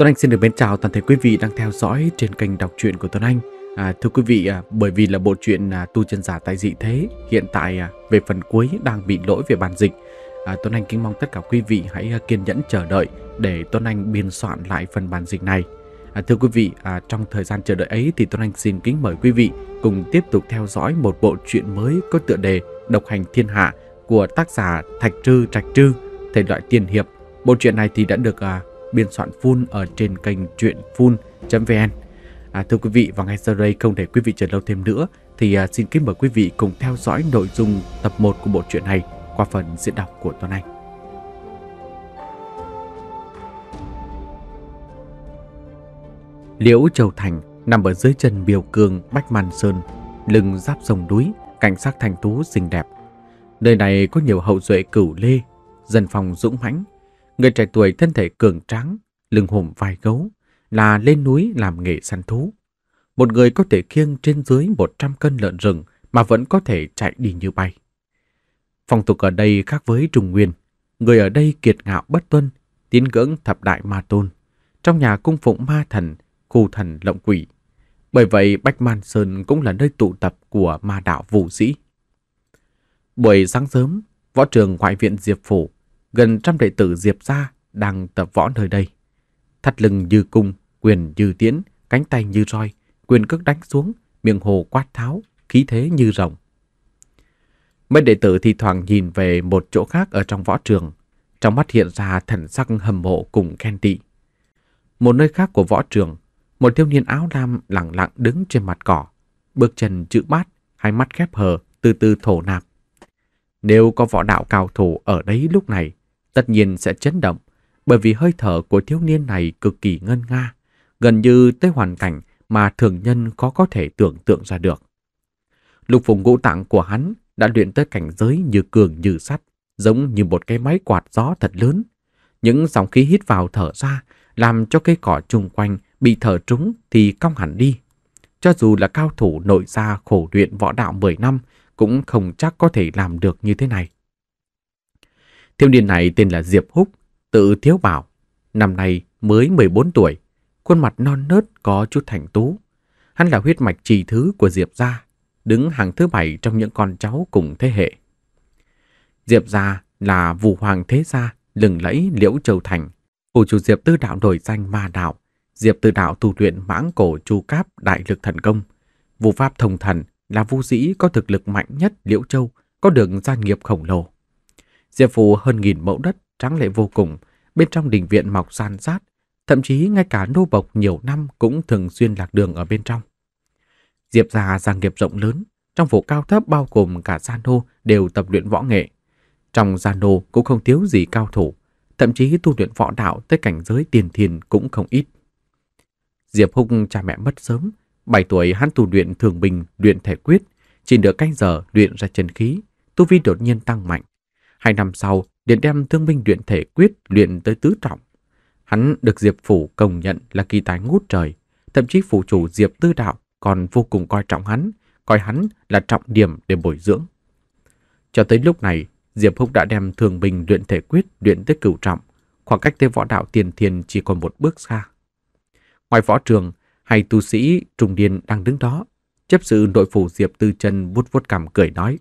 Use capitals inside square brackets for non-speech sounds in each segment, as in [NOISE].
Tuấn Anh xin được mến chào toàn thể quý vị đang theo dõi trên kênh đọc truyện của Tuấn Anh. À, thưa quý vị, à, bởi vì là bộ truyện à, Tu chân giả tại dị thế, hiện tại à, về phần cuối đang bị lỗi về bản dịch. À, Tuấn Anh kính mong tất cả quý vị hãy à, kiên nhẫn chờ đợi để Tuấn Anh biên soạn lại phần bản dịch này. À, thưa quý vị, à, trong thời gian chờ đợi ấy thì Tuấn Anh xin kính mời quý vị cùng tiếp tục theo dõi một bộ truyện mới có tựa đề Độc hành thiên hạ của tác giả Thạch Trư Trạch Trư, thể loại tiên hiệp. Bộ truyện này thì đã được à, biên soạn Phun ở trên kênh truyện Phun.vn. À, thưa quý vị, và ngay sau đây không để quý vị chờ lâu thêm nữa thì à, xin kính mời quý vị cùng theo dõi nội dung tập 1 của bộ truyện này qua phần diễn đọc của Tuấn Anh. Liễu Châu Thành nằm ở dưới chân biểu cường Bách Màn Sơn, lưng giáp sông núi, cảnh sắc thành tú xinh đẹp. Nơi này có nhiều hậu duệ cửu lê, dân phòng dũng mãnh, Người trẻ tuổi thân thể cường tráng, lưng hùm vai gấu, là lên núi làm nghề săn thú. Một người có thể khiêng trên dưới 100 cân lợn rừng mà vẫn có thể chạy đi như bay. Phong tục ở đây khác với Trung Nguyên. Người ở đây kiệt ngạo bất tuân, tín ngưỡng thập đại ma tôn. Trong nhà cung phụng ma thần, khu thần lộng quỷ. Bởi vậy Bách Man Sơn cũng là nơi tụ tập của ma đạo vũ sĩ. Buổi sáng sớm, võ trường ngoại viện Diệp Phủ gần trăm đệ tử Diệp gia đang tập võ nơi đây. Thắt lưng như cung, quyền như tiễn, cánh tay như roi, quyền cước đánh xuống, miệng hồ quát tháo, khí thế như rồng. Mấy đệ tử thì thoảng nhìn về một chỗ khác ở trong võ trường, trong mắt hiện ra thần sắc hầm mộ cùng khen tị. Một nơi khác của võ trường, một thiếu niên áo lam lặng lặng đứng trên mặt cỏ, bước chân chữ bát, hai mắt khép hờ, từ từ thổ nạp. Nếu có võ đạo cao thủ ở đấy lúc này, tất nhiên sẽ chấn động, bởi vì hơi thở của thiếu niên này cực kỳ ngân nga, gần như tới hoàn cảnh mà thường nhân khó có thể tưởng tượng ra được. Lục vùng ngũ tạng của hắn đã luyện tới cảnh giới như cường như sắt, giống như một cái máy quạt gió thật lớn. Những dòng khí hít vào thở ra, làm cho cây cỏ chung quanh bị thở trúng thì cong hẳn đi. Cho dù là cao thủ nội gia khổ luyện võ đạo 10 năm, cũng không chắc có thể làm được như thế này. Thiếu niên này tên là Diệp Húc, tự Thiếu Bảo, năm nay mới 14 tuổi, khuôn mặt non nớt có chút thành tú. Hắn là huyết mạch trì thứ của Diệp gia, đứng hàng thứ bảy trong những con cháu cùng thế hệ. Diệp gia là vũ hoàng thế gia, lừng lẫy Liễu Châu Thành. Phủ chủ Diệp Tư Đạo đổi danh Ma Đạo, Diệp Tư Đạo tu luyện mãng cổ chu cáp đại lực thần công. Vũ pháp thông thần là Vu sĩ có thực lực mạnh nhất Liễu Châu, có đường gia nghiệp khổng lồ. Diệp phủ hơn nghìn mẫu đất trắng lệ vô cùng, bên trong đình viện mọc san sát, thậm chí ngay cả nô bộc nhiều năm cũng thường xuyên lạc đường ở bên trong. Diệp gia gia nghiệp rộng lớn, trong phủ cao thấp bao gồm cả gia nô đều tập luyện võ nghệ. Trong gia nô cũng không thiếu gì cao thủ, thậm chí tu luyện võ đạo tới cảnh giới tiền thiền cũng không ít. Diệp húc cha mẹ mất sớm, 7 tuổi hắn tu luyện thường bình, luyện thể quyết, chỉ được canh giờ luyện ra chân khí, tu vi đột nhiên tăng mạnh. Hai năm sau, liền đem thương minh luyện thể quyết luyện tới tứ trọng. Hắn được Diệp Phủ công nhận là kỳ tài ngút trời. Thậm chí phủ chủ Diệp Tư Đạo còn vô cùng coi trọng hắn, coi hắn là trọng điểm để bồi dưỡng. Cho tới lúc này, Diệp Húc đã đem thường bình luyện thể quyết luyện tới cửu trọng, khoảng cách tới võ đạo tiền thiền chỉ còn một bước xa. Ngoài võ trường, hai tu sĩ trùng điền đang đứng đó, chấp sự nội phủ Diệp Tư Chân vuốt vuốt cằm cười nói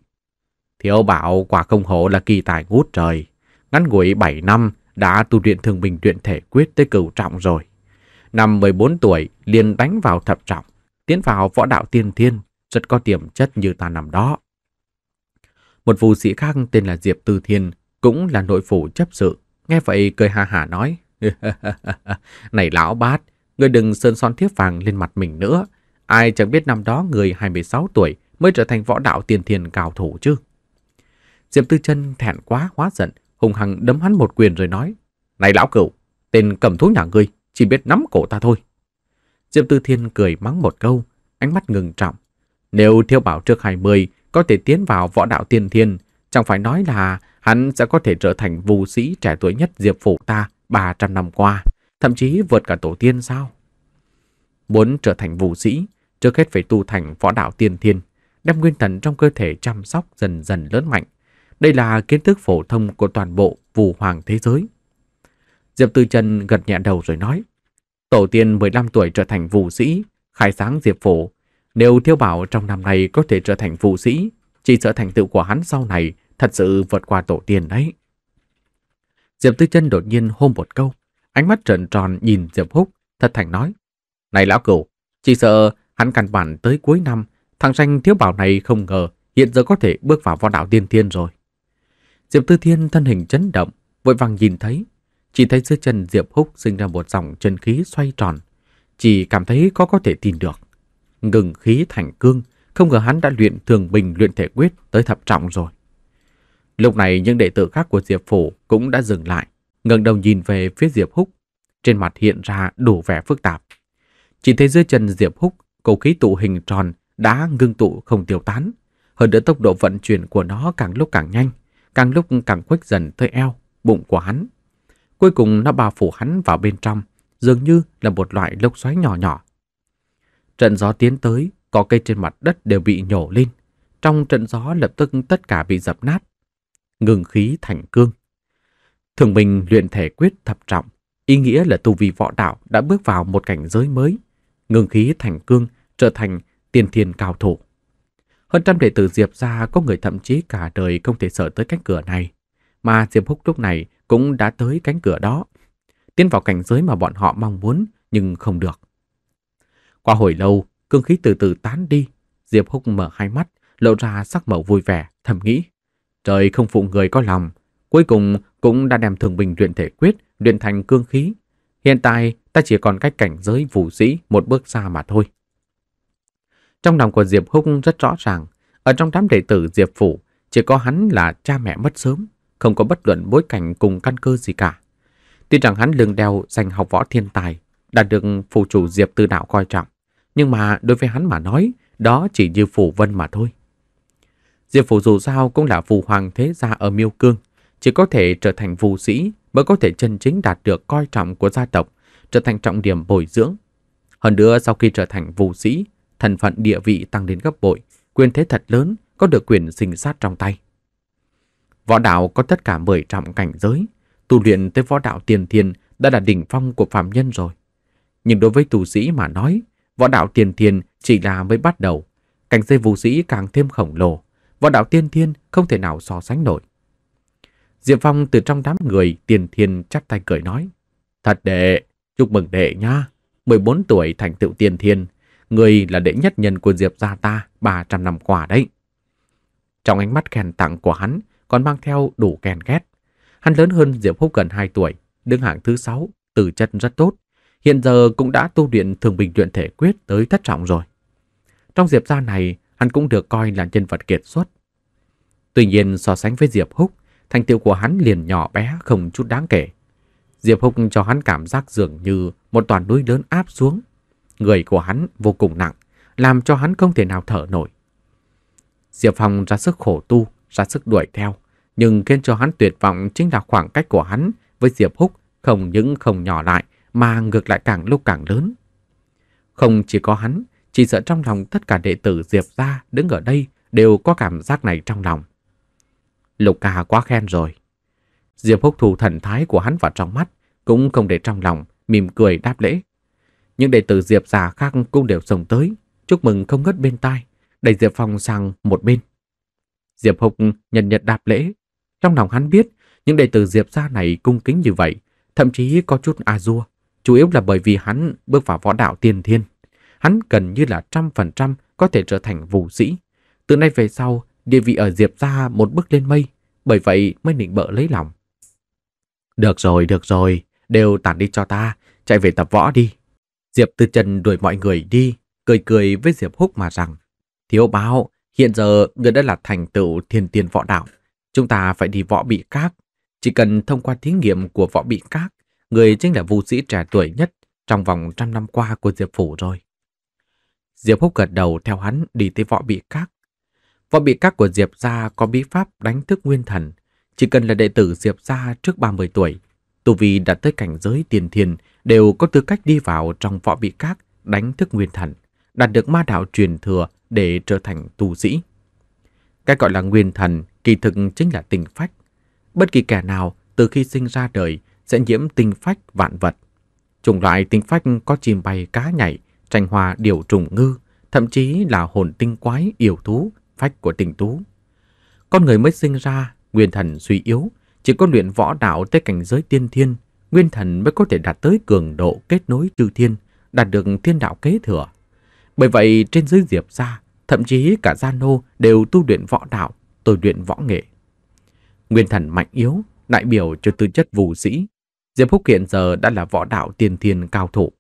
thiếu bảo quả không hổ là kỳ tài ngút trời. Ngắn ngủi 7 năm đã tu luyện thường bình luyện thể quyết tới cửu trọng rồi. Năm 14 tuổi liền đánh vào thập trọng, tiến vào võ đạo tiên thiên, rất có tiềm chất như ta nằm đó. Một vụ sĩ khác tên là Diệp Tư Thiên cũng là nội phủ chấp sự. Nghe vậy cười ha hà nói, [LAUGHS] Này lão bát, người đừng sơn son thiếp vàng lên mặt mình nữa. Ai chẳng biết năm đó người 26 tuổi mới trở thành võ đạo tiên thiên cao thủ chứ. Diệp Tư Chân thẹn quá hóa giận, hùng hăng đấm hắn một quyền rồi nói: "Này lão cửu, tên cầm thú nhà ngươi chỉ biết nắm cổ ta thôi." Diệp Tư Thiên cười mắng một câu, ánh mắt ngừng trọng. Nếu Thiêu Bảo trước 20 có thể tiến vào võ đạo tiên thiên, chẳng phải nói là hắn sẽ có thể trở thành vũ sĩ trẻ tuổi nhất Diệp phủ ta 300 năm qua, thậm chí vượt cả tổ tiên sao? Muốn trở thành vũ sĩ, trước hết phải tu thành võ đạo tiên thiên, đem nguyên thần trong cơ thể chăm sóc dần dần lớn mạnh, đây là kiến thức phổ thông của toàn bộ vù hoàng thế giới. Diệp Tư Trần gật nhẹ đầu rồi nói. Tổ tiên 15 tuổi trở thành vù sĩ, khai sáng Diệp Phổ. Nếu thiếu Bảo trong năm này có thể trở thành vù sĩ, chỉ sợ thành tựu của hắn sau này thật sự vượt qua tổ tiên đấy. Diệp Tư trần đột nhiên hôn một câu, ánh mắt trợn tròn nhìn Diệp Húc, thật thành nói: "Này lão cửu, chỉ sợ hắn căn bản tới cuối năm, thằng danh thiếu bảo này không ngờ hiện giờ có thể bước vào võ đạo tiên thiên rồi." Diệp Tư Thiên thân hình chấn động, vội vàng nhìn thấy. Chỉ thấy dưới chân Diệp Húc sinh ra một dòng chân khí xoay tròn. Chỉ cảm thấy có có thể tin được. Ngừng khí thành cương, không ngờ hắn đã luyện thường bình luyện thể quyết tới thập trọng rồi. Lúc này những đệ tử khác của Diệp Phủ cũng đã dừng lại, ngẩng đầu nhìn về phía Diệp Húc. Trên mặt hiện ra đủ vẻ phức tạp. Chỉ thấy dưới chân Diệp Húc, cầu khí tụ hình tròn đã ngưng tụ không tiêu tán. Hơn nữa tốc độ vận chuyển của nó càng lúc càng nhanh càng lúc càng khuếch dần tới eo, bụng của hắn. Cuối cùng nó bao phủ hắn vào bên trong, dường như là một loại lốc xoáy nhỏ nhỏ. Trận gió tiến tới, có cây trên mặt đất đều bị nhổ lên. Trong trận gió lập tức tất cả bị dập nát. Ngừng khí thành cương. Thường mình luyện thể quyết thập trọng, ý nghĩa là tu vi võ đạo đã bước vào một cảnh giới mới. Ngừng khí thành cương trở thành tiền thiền cao thủ. Hơn trăm đệ tử Diệp ra có người thậm chí cả đời không thể sợ tới cánh cửa này. Mà Diệp Húc lúc này cũng đã tới cánh cửa đó. Tiến vào cảnh giới mà bọn họ mong muốn nhưng không được. Qua hồi lâu, cương khí từ từ tán đi. Diệp Húc mở hai mắt, lộ ra sắc màu vui vẻ, thầm nghĩ. Trời không phụ người có lòng. Cuối cùng cũng đã đem thường bình luyện thể quyết, luyện thành cương khí. Hiện tại ta chỉ còn cách cảnh giới vũ sĩ một bước xa mà thôi. Trong lòng của Diệp Húc rất rõ ràng, ở trong đám đệ tử Diệp Phủ, chỉ có hắn là cha mẹ mất sớm, không có bất luận bối cảnh cùng căn cơ gì cả. Tuy rằng hắn lương đeo dành học võ thiên tài, đã được phụ chủ Diệp Tư Đạo coi trọng, nhưng mà đối với hắn mà nói, đó chỉ như phù vân mà thôi. Diệp Phủ dù sao cũng là phù hoàng thế gia ở Miêu Cương, chỉ có thể trở thành phù sĩ mới có thể chân chính đạt được coi trọng của gia tộc, trở thành trọng điểm bồi dưỡng. Hơn nữa sau khi trở thành phù sĩ, thần phận địa vị tăng đến gấp bội, quyền thế thật lớn, có được quyền sinh sát trong tay. Võ đạo có tất cả mười trọng cảnh giới, tu luyện tới võ đạo tiền thiên đã là đỉnh phong của phạm nhân rồi. Nhưng đối với tù sĩ mà nói, võ đạo tiền thiên chỉ là mới bắt đầu, cảnh giới vũ sĩ càng thêm khổng lồ, võ đạo tiên thiên không thể nào so sánh nổi. Diệp Phong từ trong đám người tiền thiên chắp tay cười nói, thật đệ, chúc mừng đệ nha, 14 tuổi thành tựu tiền thiên, người là đệ nhất nhân của Diệp gia ta 300 năm qua đấy. Trong ánh mắt khen tặng của hắn còn mang theo đủ khen ghét. Hắn lớn hơn Diệp Húc gần 2 tuổi, đứng hạng thứ 6, từ chất rất tốt. Hiện giờ cũng đã tu luyện thường bình luyện thể quyết tới thất trọng rồi. Trong Diệp gia này, hắn cũng được coi là nhân vật kiệt xuất. Tuy nhiên so sánh với Diệp Húc, thành tiệu của hắn liền nhỏ bé không chút đáng kể. Diệp Húc cho hắn cảm giác dường như một toàn núi lớn áp xuống, người của hắn vô cùng nặng, làm cho hắn không thể nào thở nổi. Diệp Phong ra sức khổ tu, ra sức đuổi theo, nhưng khiến cho hắn tuyệt vọng chính là khoảng cách của hắn với Diệp Húc không những không nhỏ lại mà ngược lại càng lúc càng lớn. Không chỉ có hắn, chỉ sợ trong lòng tất cả đệ tử Diệp gia đứng ở đây đều có cảm giác này trong lòng. Lục Ca quá khen rồi. Diệp Húc thủ thần thái của hắn vào trong mắt, cũng không để trong lòng, mỉm cười đáp lễ. Những đệ tử Diệp giả khác cũng đều sống tới, chúc mừng không ngất bên tai, đẩy Diệp Phong sang một bên. Diệp Hục nhận nhật đạp lễ. Trong lòng hắn biết, những đệ tử Diệp gia này cung kính như vậy, thậm chí có chút a dua, chủ yếu là bởi vì hắn bước vào võ đạo tiên thiên. Hắn gần như là trăm phần trăm có thể trở thành vũ sĩ. Từ nay về sau, địa vị ở Diệp gia một bước lên mây, bởi vậy mới nịnh bợ lấy lòng. Được rồi, được rồi, đều tản đi cho ta, chạy về tập võ đi. Diệp Tư Trần đuổi mọi người đi, cười cười với Diệp Húc mà rằng, thiếu báo, hiện giờ người đã là thành tựu thiên tiên võ đạo, chúng ta phải đi võ bị các. Chỉ cần thông qua thí nghiệm của võ bị các, người chính là vũ sĩ trẻ tuổi nhất trong vòng trăm năm qua của Diệp Phủ rồi. Diệp Húc gật đầu theo hắn đi tới võ bị các. Võ bị các của Diệp gia có bí pháp đánh thức nguyên thần. Chỉ cần là đệ tử Diệp gia trước 30 tuổi, tu vi đạt tới cảnh giới tiền thiền đều có tư cách đi vào trong võ vị các đánh thức nguyên thần, đạt được ma đạo truyền thừa để trở thành tu sĩ. Cái gọi là nguyên thần kỳ thực chính là tình phách. Bất kỳ kẻ nào từ khi sinh ra đời sẽ nhiễm tinh phách vạn vật. Chủng loại tinh phách có chim bay cá nhảy, tranh hoa điều trùng ngư, thậm chí là hồn tinh quái yêu thú, phách của tình tú. Con người mới sinh ra, nguyên thần suy yếu, chỉ có luyện võ đạo tới cảnh giới tiên thiên nguyên thần mới có thể đạt tới cường độ kết nối chư thiên, đạt được thiên đạo kế thừa. Bởi vậy trên dưới Diệp gia, thậm chí cả gia nô đều tu luyện võ đạo, tôi luyện võ nghệ. Nguyên thần mạnh yếu, đại biểu cho tư chất vũ sĩ. Diệp Húc hiện giờ đã là võ đạo tiền thiên cao thủ.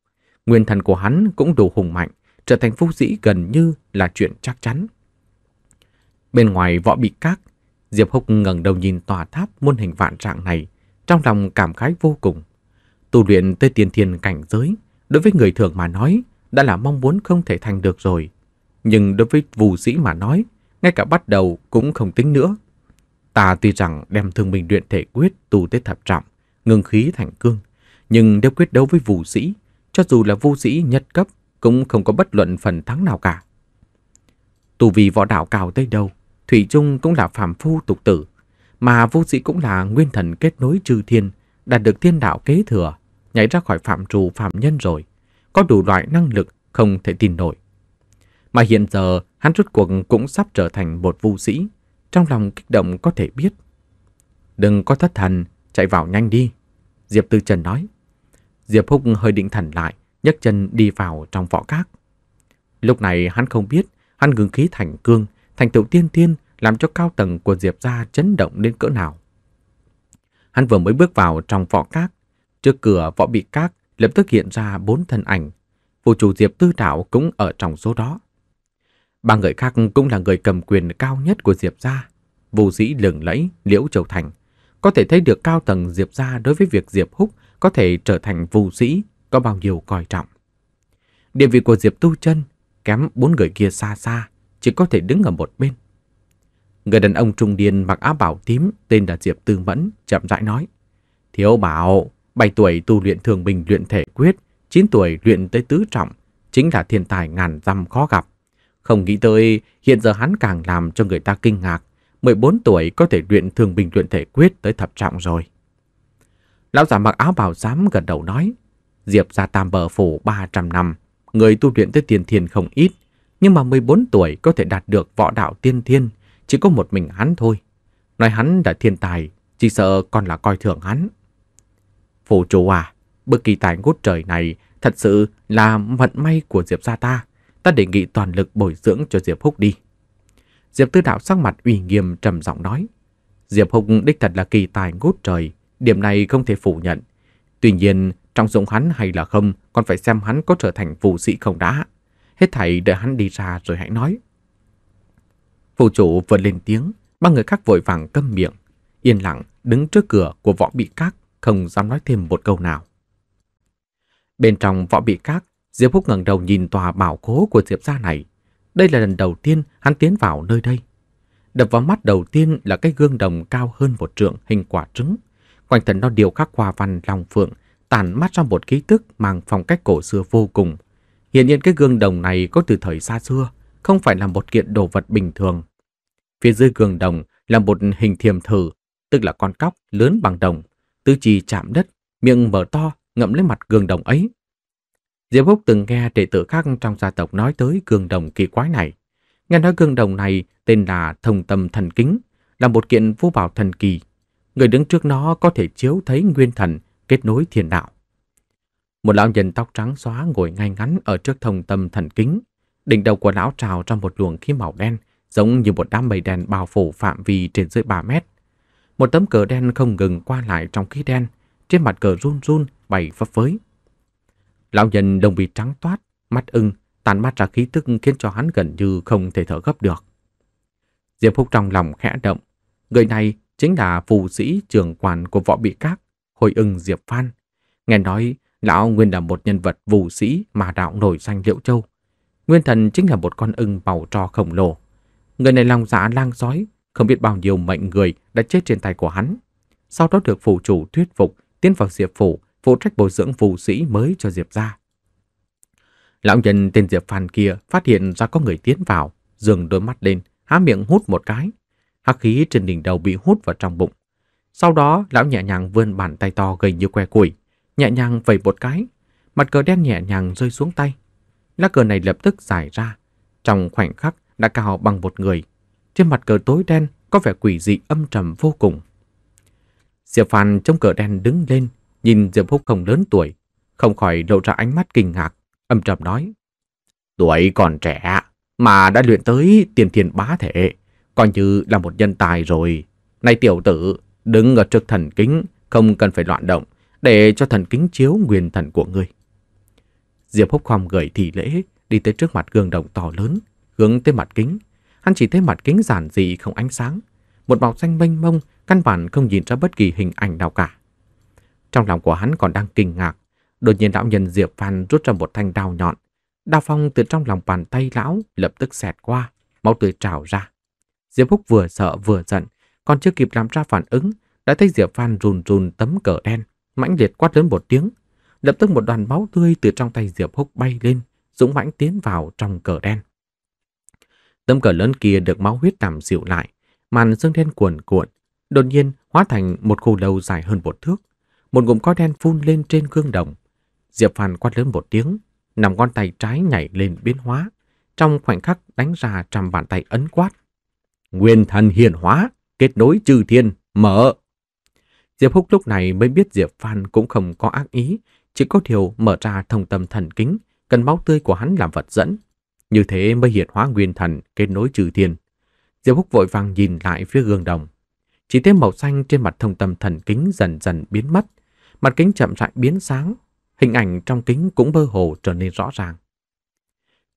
Nguyên thần của hắn cũng đủ hùng mạnh, trở thành phú sĩ gần như là chuyện chắc chắn. Bên ngoài võ bị các, Diệp Húc ngẩng đầu nhìn tòa tháp muôn hình vạn trạng này, trong lòng cảm khái vô cùng. Tu luyện tới tiền thiền cảnh giới, đối với người thường mà nói, đã là mong muốn không thể thành được rồi. Nhưng đối với vù sĩ mà nói, ngay cả bắt đầu cũng không tính nữa. Ta tuy rằng đem thương mình luyện thể quyết tu tới thập trọng, ngừng khí thành cương, nhưng nếu quyết đấu với vù sĩ, cho dù là vô sĩ nhất cấp cũng không có bất luận phần thắng nào cả. Tu vì võ đạo cao tới đâu, Thủy chung cũng là phàm phu tục tử, mà vô sĩ cũng là nguyên thần kết nối trừ thiên, đạt được thiên đạo kế thừa, nhảy ra khỏi phạm trù phạm nhân rồi, có đủ loại năng lực không thể tin nổi. Mà hiện giờ, hắn rút cuộc cũng sắp trở thành một vô sĩ, trong lòng kích động có thể biết. Đừng có thất thần, chạy vào nhanh đi, Diệp Tư Trần nói. Diệp Húc hơi định thần lại, nhấc chân đi vào trong võ các. Lúc này hắn không biết, hắn ngừng khí thành cương, thành tựu tiên tiên làm cho cao tầng của Diệp gia chấn động đến cỡ nào. Hắn vừa mới bước vào trong võ các, trước cửa võ bị các lập tức hiện ra bốn thân ảnh, phụ chủ Diệp Tư Đạo cũng ở trong số đó. Ba người khác cũng là người cầm quyền cao nhất của Diệp gia, Vô sĩ Lường Lẫy, Liễu Châu Thành, có thể thấy được cao tầng Diệp gia đối với việc Diệp Húc có thể trở thành vô sĩ có bao nhiêu coi trọng. Địa vị của Diệp Tu Chân kém bốn người kia xa xa, chỉ có thể đứng ở một bên. Người đàn ông trung niên mặc áo bảo tím tên là Diệp Tư Mẫn chậm rãi nói. Thiếu bảo, 7 tuổi tu luyện thường bình luyện thể quyết, 9 tuổi luyện tới tứ trọng, chính là thiên tài ngàn dăm khó gặp. Không nghĩ tới, hiện giờ hắn càng làm cho người ta kinh ngạc. 14 tuổi có thể luyện thường bình luyện thể quyết tới thập trọng rồi. Lão giả mặc áo bào xám gần đầu nói, Diệp ra tam bờ phủ 300 năm, người tu luyện tới tiền thiên không ít, nhưng mà 14 tuổi có thể đạt được võ đạo tiên thiên, chỉ có một mình hắn thôi. Nói hắn đã thiên tài, chỉ sợ con là coi thường hắn. Phù chủ à, bất kỳ tài ngút trời này thật sự là vận may của Diệp gia ta. Ta đề nghị toàn lực bồi dưỡng cho Diệp Húc đi. Diệp Tư Đạo sắc mặt ủy nghiêm trầm giọng nói. Diệp Húc đích thật là kỳ tài ngút trời, điểm này không thể phủ nhận. Tuy nhiên, trong dụng hắn hay là không, còn phải xem hắn có trở thành phù sĩ không đã. Hết thảy đợi hắn đi ra rồi hãy nói. Phù chủ vừa lên tiếng, ba người khác vội vàng câm miệng, yên lặng đứng trước cửa của võ bị các, không dám nói thêm một câu nào. Bên trong võ bị các, Diệp Húc ngẩng đầu nhìn tòa bảo khố của Diệp gia này. Đây là lần đầu tiên hắn tiến vào nơi đây. Đập vào mắt đầu tiên là cái gương đồng cao hơn một trượng hình quả trứng. Quanh thần nó điều khắc hoa văn lòng phượng, tàn mắt ra một ký tức mang phong cách cổ xưa vô cùng. Hiện nhiên cái gương đồng này có từ thời xa xưa, không phải là một kiện đồ vật bình thường Phía dưới gương đồng là một hình thiềm thử, tức là con cóc lớn bằng đồng, tứ chi chạm đất, miệng mở to, ngậm lấy mặt gương đồng ấy. Diệp Húc từng nghe đệ tử khác trong gia tộc nói tới gương đồng kỳ quái này. Nghe nói gương đồng này tên là Thông Tâm Thần Kính, là một kiện vũ bảo thần kỳ. Người đứng trước nó có thể chiếu thấy nguyên thần, kết nối thiền đạo. Một lão nhân tóc trắng xóa ngồi ngay ngắn ở trước thông tâm thần kính. Đỉnh đầu của lão trào trong một luồng khí màu đen, giống như một đám mây đen bao phủ phạm vi trên dưới 3 mét. Một tấm cờ đen không ngừng qua lại trong khí đen, trên mặt cờ run run bay phấp phới. Lão nhân đồng bị trắng toát, mắt ưng, tàn mắt ra khí tức khiến cho hắn gần như không thể thở gấp được. Diệp Phúc trong lòng khẽ động, người này chính là phù sĩ trưởng quản của võ bị các, hồi ưng Diệp Phan. Nghe nói, lão nguyên là một nhân vật phù sĩ mà đạo nổi danh Liễu Châu. Nguyên thần chính là một con ưng màu tro khổng lồ, Người này lòng dạ lang dói, không biết bao nhiêu mệnh người đã chết trên tay của hắn. Sau đó được phủ chủ thuyết phục tiến vào Diệp phủ, phụ trách bồi dưỡng phù sĩ mới cho Diệp gia. Lão nhân tên Diệp Phàn kia phát hiện ra có người tiến vào, dừng đôi mắt lên, há miệng hút một cái. Hắc khí trên đỉnh đầu bị hút vào trong bụng. Sau đó, lão nhẹ nhàng vươn bàn tay to gầy như que củi, nhẹ nhàng vẩy một cái, mặt cờ đen nhẹ nhàng rơi xuống tay. Lá cờ này lập tức giải ra. Trong khoảnh khắc, đã cao bằng một người. Trên mặt cờ tối đen có vẻ quỷ dị âm trầm vô cùng. Diệp Phan trong cờ đen đứng lên, nhìn Diệp Húc không lớn tuổi, không khỏi lộ ra ánh mắt kinh ngạc, âm trầm nói. Tuổi còn trẻ mà đã luyện tới tiền thiền bá thể, coi như là một nhân tài rồi. Này tiểu tử, đứng ở trước thần kính, không cần phải loạn động, để cho thần kính chiếu nguyên thần của người Diệp Húc Không gửi thị lễ, đi tới trước mặt gương đồng to lớn, Hướng tới mặt kính, hắn chỉ thấy mặt kính giản dị không ánh sáng, một màu xanh mênh mông, căn bản không nhìn ra bất kỳ hình ảnh nào cả. Trong lòng của hắn còn đang kinh ngạc, đột nhiên lão nhân Diệp Phan rút ra một thanh đao nhọn. Đao phong từ trong lòng bàn tay lão lập tức xẹt qua, máu tươi trào ra. Diệp Húc vừa sợ vừa giận, còn chưa kịp làm ra phản ứng, đã thấy Diệp Phan rùn rùn tấm cờ đen, mãnh liệt quát lớn một tiếng. Lập tức một đoàn máu tươi từ trong tay Diệp Húc bay lên, dũng mãnh tiến vào trong cờ đen. Tấm cờ lớn kia được máu huyết tạm dịu lại, màn sương đen cuồn cuộn, đột nhiên hóa thành một khô đầu dài hơn một thước. Một ngụm có đen phun lên trên gương đồng. Diệp Phàm quát lớn một tiếng, nằm con tay trái nhảy lên biến hóa, trong khoảnh khắc đánh ra trăm bàn tay ấn quát. Nguyên thần hiển hóa, kết nối trừ thiên, mở. Diệp Húc lúc này mới biết Diệp Phan cũng không có ác ý, chỉ có điều mở ra thông tâm thần kính, cần máu tươi của hắn làm vật dẫn, như thế mới hiện hóa nguyên thần kết nối trừ thiên. Diệp Húc vội vàng nhìn lại phía gương đồng. Chỉ thấy màu xanh trên mặt thông tâm thần kính dần dần biến mất. Mặt kính chậm rãi biến sáng. Hình ảnh trong kính cũng mơ hồ trở nên rõ ràng.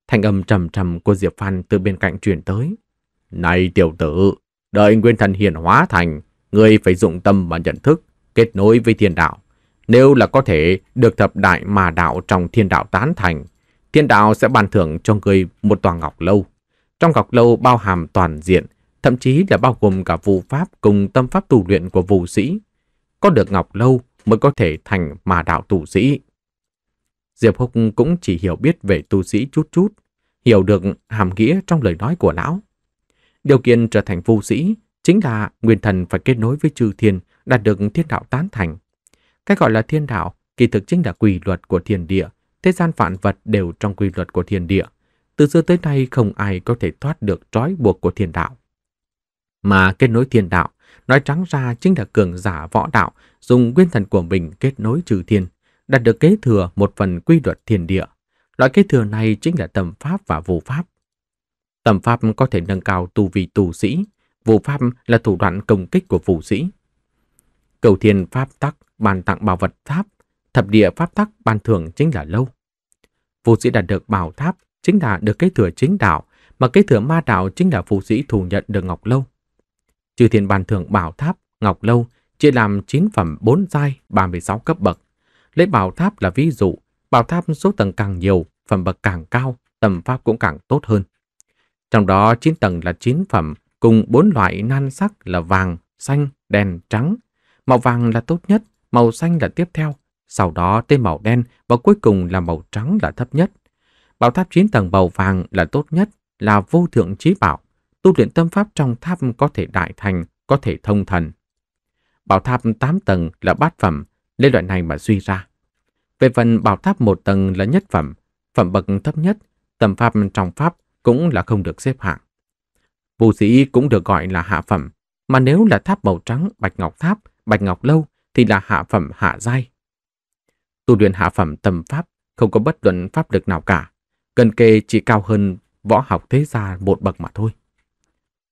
Thanh âm trầm trầm của Diệp Phan từ bên cạnh truyền tới. Này tiểu tử, đợi nguyên thần hiện hóa thành, ngươi phải dụng tâm và nhận thức, kết nối với thiên đạo. Nếu là có thể được thập đại mà đạo trong thiên đạo tán thành, thiên đạo sẽ ban thưởng cho người một tòa ngọc lâu. Trong ngọc lâu bao hàm toàn diện, thậm chí là bao gồm cả vụ pháp cùng tâm pháp tu luyện của vụ sĩ. Có được ngọc lâu mới có thể thành mà đạo tu sĩ. Diệp Húc cũng chỉ hiểu biết về tu sĩ chút chút, hiểu được hàm nghĩa trong lời nói của lão. Điều kiện trở thành vô sĩ chính là nguyên thần phải kết nối với chư thiên, đạt được thiên đạo tán thành. Cái gọi là thiên đạo kỳ thực chính là quy luật của thiên địa, Thế gian phản vật đều trong quy luật của thiên địa. Từ xưa tới nay không ai có thể thoát được trói buộc của thiên đạo. Mà kết nối thiên đạo, nói trắng ra chính là cường giả võ đạo dùng nguyên thần của mình kết nối trừ thiên, đạt được kế thừa một phần quy luật thiên địa. Loại kế thừa này chính là tầm pháp và vô pháp. Tầm pháp có thể nâng cao tu vi tu sĩ, vô pháp là thủ đoạn công kích của phù sĩ. Cầu thiên pháp tắc, bàn tặng bảo vật pháp Thập địa pháp tắc ban thưởng chính là lâu. Vô sĩ đạt được bảo tháp chính là được kế thừa chính đạo, mà kế thừa ma đạo chính là phụ sĩ thủ nhận được ngọc lâu. Chư thiên ban thưởng bảo tháp, ngọc lâu chia làm 9 phẩm 4 giai 36 cấp bậc. Lấy bảo tháp là ví dụ, bảo tháp số tầng càng nhiều, phẩm bậc càng cao, tầm pháp cũng càng tốt hơn. Trong đó 9 tầng là 9 phẩm, cùng 4 loại nan sắc là vàng, xanh, đen, trắng. Màu vàng là tốt nhất, màu xanh là tiếp theo, sau đó tới màu đen và cuối cùng là màu trắng là thấp nhất. Bảo tháp 9 tầng màu vàng là tốt nhất, là vô thượng trí bảo. Tu luyện tâm pháp trong tháp có thể đại thành, có thể thông thần. Bảo tháp 8 tầng là bát phẩm, lấy loại này mà suy ra. Về phần bảo tháp 1 tầng là nhất phẩm, phẩm bậc thấp nhất, tầm pháp trong pháp cũng là không được xếp hạng. Vũ sĩ cũng được gọi là hạ phẩm, mà nếu là tháp màu trắng, bạch ngọc tháp, bạch ngọc lâu thì là hạ phẩm hạ giai tu luyện hạ phẩm tâm pháp không có bất luận pháp lực nào cả, gần kề chỉ cao hơn võ học thế gia một bậc mà thôi.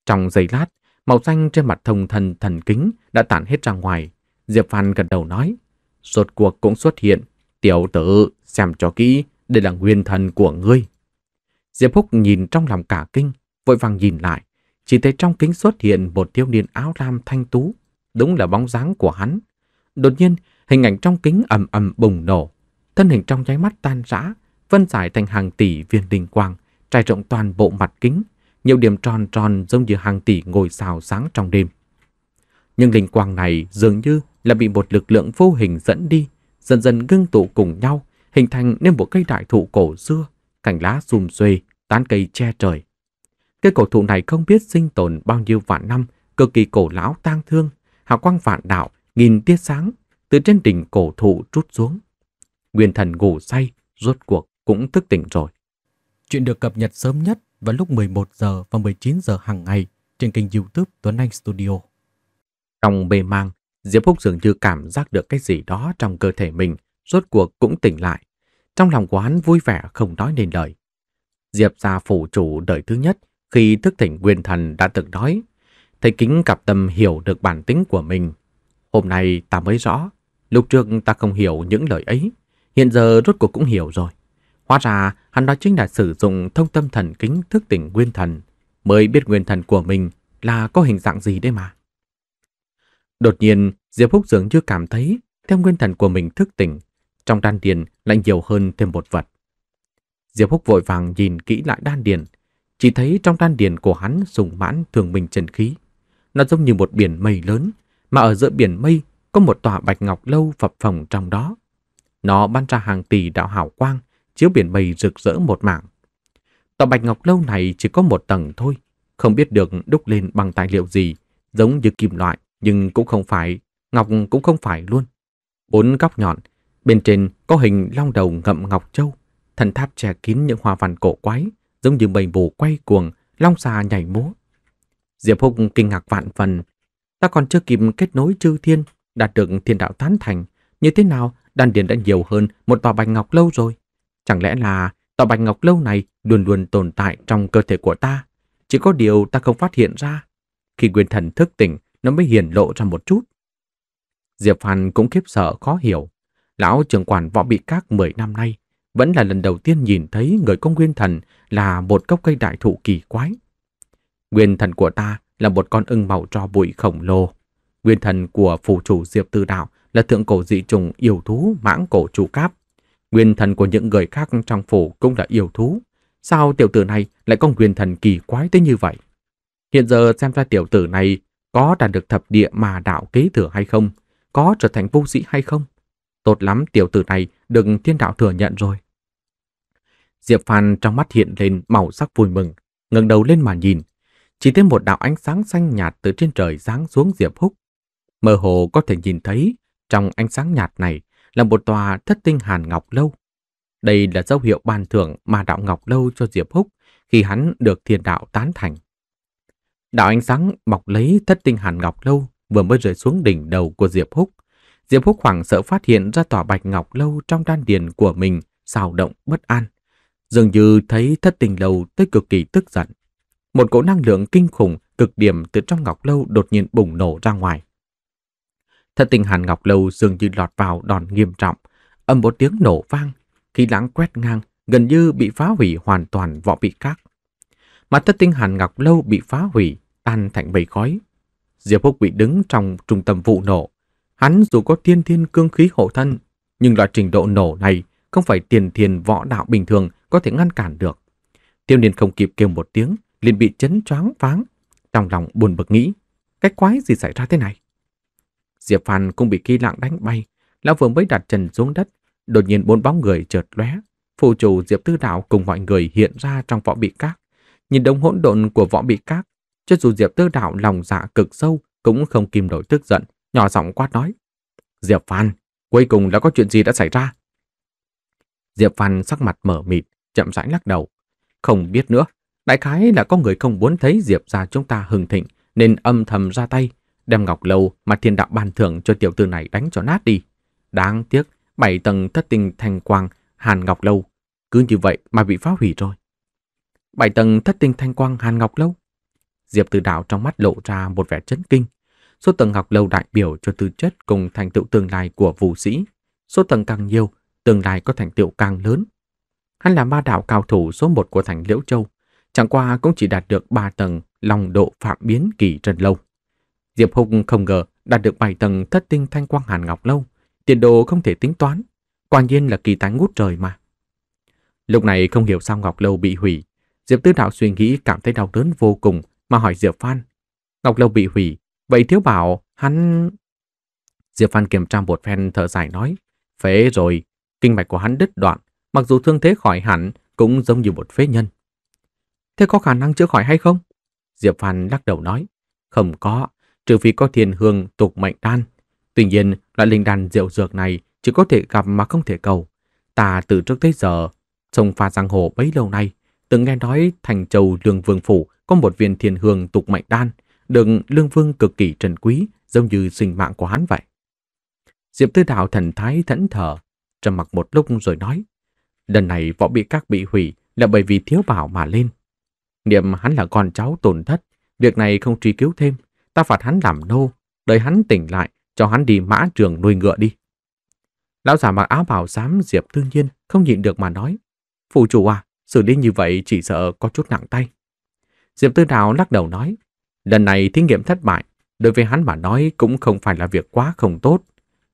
Trong giây lát, màu xanh trên mặt thông thần thần kính đã tản hết ra ngoài. Diệp Phan gật đầu nói, rốt cuộc cũng xuất hiện, tiểu tử xem cho kỹ, đây là nguyên thần của ngươi. Diệp Húc nhìn trong lòng cả kinh, vội vàng nhìn lại, chỉ thấy trong kính xuất hiện một thiếu niên áo lam thanh tú, đúng là bóng dáng của hắn. Đột nhiên, Hình ảnh trong kính ầm ầm bùng nổ, thân hình trong nháy mắt tan rã, phân giải thành hàng tỷ viên linh quang, trải rộng toàn bộ mặt kính, nhiều điểm tròn tròn giống như hàng tỷ ngôi sao sáng trong đêm. Nhưng linh quang này dường như là bị một lực lượng vô hình dẫn đi, dần dần ngưng tụ cùng nhau, hình thành nên một cây đại thụ cổ xưa, cành lá xùm xuê, tán cây che trời. Cây cổ thụ này không biết sinh tồn bao nhiêu vạn năm, cực kỳ cổ lão tang thương, hào quang vạn đạo, nghìn tia sáng từ trên đỉnh cổ thụ trút xuống. Nguyên thần ngủ say, rốt cuộc cũng thức tỉnh rồi. Chuyện được cập nhật sớm nhất vào lúc 11 giờ và 19 giờ hàng ngày trên kênh YouTube Tuấn Anh Studio. Trong mê mang, Diệp Phúc dường như cảm giác được cái gì đó trong cơ thể mình, rốt cuộc cũng tỉnh lại. Trong lòng của hắn vui vẻ không nói nên lời. Diệp gia phủ chủ đời thứ nhất khi thức tỉnh nguyên thần đã từng nói. Thầy kính cặp tâm hiểu được bản tính của mình. Hôm nay ta mới rõ Lúc trước ta không hiểu những lời ấy, hiện giờ rốt cuộc cũng hiểu rồi. Hóa ra hắn đó chính là sử dụng thông tâm thần kính thức tỉnh nguyên thần, mới biết nguyên thần của mình là có hình dạng gì đấy mà. Đột nhiên, Diệp Húc dường như cảm thấy, theo nguyên thần của mình thức tỉnh, trong đan điền lại nhiều hơn thêm một vật. Diệp Húc vội vàng nhìn kỹ lại đan điền, chỉ thấy trong đan điền của hắn sùng mãn thường mình trần khí. Nó giống như một biển mây lớn, mà ở giữa biển mây có một tòa bạch ngọc lâu phập phồng trong đó. Nó ban ra hàng tỷ đạo hào quang, chiếu biển bầy rực rỡ một mảng. Tòa bạch ngọc lâu này chỉ có một tầng thôi, không biết được đúc lên bằng tài liệu gì, giống như kim loại, nhưng cũng không phải, ngọc cũng không phải luôn. Bốn góc nhọn, bên trên có hình long đầu ngậm ngọc châu, thần tháp che kín những hoa văn cổ quái, giống như bầy bù quay cuồng, long xà nhảy múa. Diệp Húc kinh ngạc vạn phần, ta còn chưa kịp kết nối chư thiên đạt được thiên đạo tán thành, như thế nào đan điền đã nhiều hơn một tòa bạch ngọc lâu rồi. Chẳng lẽ là tòa bạch ngọc lâu này luôn luôn tồn tại trong cơ thể của ta, chỉ có điều ta không phát hiện ra. Khi nguyên thần thức tỉnh, nó mới hiển lộ ra một chút. Diệp Phan cũng khiếp sợ khó hiểu. Lão trưởng quản võ bị các 10 năm nay, vẫn là lần đầu tiên nhìn thấy người công nguyên thần là một gốc cây đại thụ kỳ quái. Nguyên thần của ta là một con ưng màu tro bụi khổng lồ, Nguyên thần của phủ chủ Diệp Tư Đạo là thượng cổ dị trùng yêu thú mãng cổ chủ cáp. Nguyên thần của những người khác trong phủ cũng là yêu thú. Sao tiểu tử này lại có nguyên thần kỳ quái tới như vậy? Hiện giờ xem ra tiểu tử này có đạt được thập địa mà đạo kế thừa hay không? Có trở thành vô sĩ hay không? Tốt lắm tiểu tử này đừng thiên đạo thừa nhận rồi. Diệp Phan trong mắt hiện lên màu sắc vui mừng, ngẩng đầu lên mà nhìn. Chỉ thấy một đạo ánh sáng xanh nhạt từ trên trời giáng xuống Diệp Húc, Mơ hồ có thể nhìn thấy trong ánh sáng nhạt này là một tòa thất tinh hàn ngọc lâu. Đây là dấu hiệu ban thưởng mà đạo ngọc lâu cho Diệp Húc khi hắn được thiên đạo tán thành. Đạo ánh sáng bọc lấy thất tinh hàn ngọc lâu vừa mới rơi xuống đỉnh đầu của Diệp Húc. Diệp Húc hoảng sợ phát hiện ra tòa bạch ngọc lâu trong đan điền của mình xào động bất an. Dường như thấy thất tinh lâu tới cực kỳ tức giận. Một cỗ năng lượng kinh khủng cực điểm từ trong ngọc lâu đột nhiên bùng nổ ra ngoài. Thất tình Hàn Ngọc Lâu dường như lọt vào đòn nghiêm trọng, âm một tiếng nổ vang, khi lãng quét ngang, gần như bị phá hủy hoàn toàn vỏ bị các. Mà thất tinh Hàn Ngọc Lâu bị phá hủy, tan thành bầy khói. Diệp Húc bị đứng trong trung tâm vụ nổ. Hắn dù có thiên thiên cương khí hộ thân, nhưng loại trình độ nổ này không phải tiền thiền võ đạo bình thường có thể ngăn cản được. Tiêu niên không kịp kêu một tiếng, liền bị chấn choáng váng. Trong lòng buồn bực nghĩ, cái quái gì xảy ra thế này? Diệp Phàm cũng bị khí lạng đánh bay, lão vừa mới đặt chân xuống đất, đột nhiên bốn bóng người chợt lóe, phù chủ Diệp Tư Đạo cùng mọi người hiện ra trong võ bị cát. Nhìn đống hỗn độn của võ bị cát, cho dù Diệp Tư Đạo lòng dạ cực sâu cũng không kìm nổi tức giận, nhỏ giọng quát nói: "Diệp Phàm, cuối cùng là có chuyện gì đã xảy ra?" Diệp Phàm sắc mặt mở mịt, chậm rãi lắc đầu, không biết nữa, đại khái là có người không muốn thấy Diệp gia chúng ta hừng thịnh nên âm thầm ra tay, đem ngọc lâu mà thiên đạo ban thưởng cho tiểu tử này đánh cho nát đi. Đáng tiếc, bảy tầng thất tinh thanh quang hàn ngọc lâu, cứ như vậy mà bị phá hủy rồi. Bảy tầng thất tinh thanh quang hàn ngọc lâu? Diệp Tử Đạo trong mắt lộ ra một vẻ chấn kinh. Số tầng ngọc lâu đại biểu cho tư chất cùng thành tựu tương lai của vũ sĩ. Số tầng càng nhiều, tương lai có thành tựu càng lớn. Hắn là ma đạo cao thủ số một của thành Liễu Châu, chẳng qua cũng chỉ đạt được ba tầng lòng độ phạm biến kỳ trần lâu. Diệp Hùng không ngờ đạt được bảy tầng thất tinh thanh quang hàn ngọc lâu, tiền đồ không thể tính toán, quả nhiên là kỳ tài ngút trời mà. Lúc này không hiểu sao ngọc lâu bị hủy, Diệp Tư Đạo suy nghĩ cảm thấy đau đớn vô cùng mà hỏi Diệp Phan, ngọc lâu bị hủy, vậy thiếu bảo hắn Diệp Phan kiểm tra một phen thở dài nói, phế rồi, kinh mạch của hắn đứt đoạn, mặc dù thương thế khỏi hẳn cũng giống như một phế nhân. Thế có khả năng chữa khỏi hay không? Diệp Phan lắc đầu nói, không có, trừ phi có thiên hương tục mệnh đan. Tuy nhiên, loại linh đan rượu dược này chỉ có thể gặp mà không thể cầu. Ta từ trước tới giờ, sông pha giang hồ bấy lâu nay, từng nghe nói thành châu lương vương phủ có một viên thiên hương tục mệnh đan, được lương vương cực kỳ trần quý, giống như sinh mạng của hắn vậy. Diệp Tư Đạo thần thái thẫn thờ, trầm mặc một lúc rồi nói, lần này võ bị các bị hủy là bởi vì thiếu bảo mà lên. Niệm hắn là con cháu tổn thất, việc này không truy cứu thêm, ta phạt hắn làm nô, đợi hắn tỉnh lại, cho hắn đi mã trường nuôi ngựa đi. Lão già mặc áo bào xám Diệp đương nhiên không nhịn được mà nói. Phụ chủ à, xử lý như vậy chỉ sợ có chút nặng tay. Diệp Tư Đào lắc đầu nói, lần này thí nghiệm thất bại, đối với hắn mà nói cũng không phải là việc quá không tốt.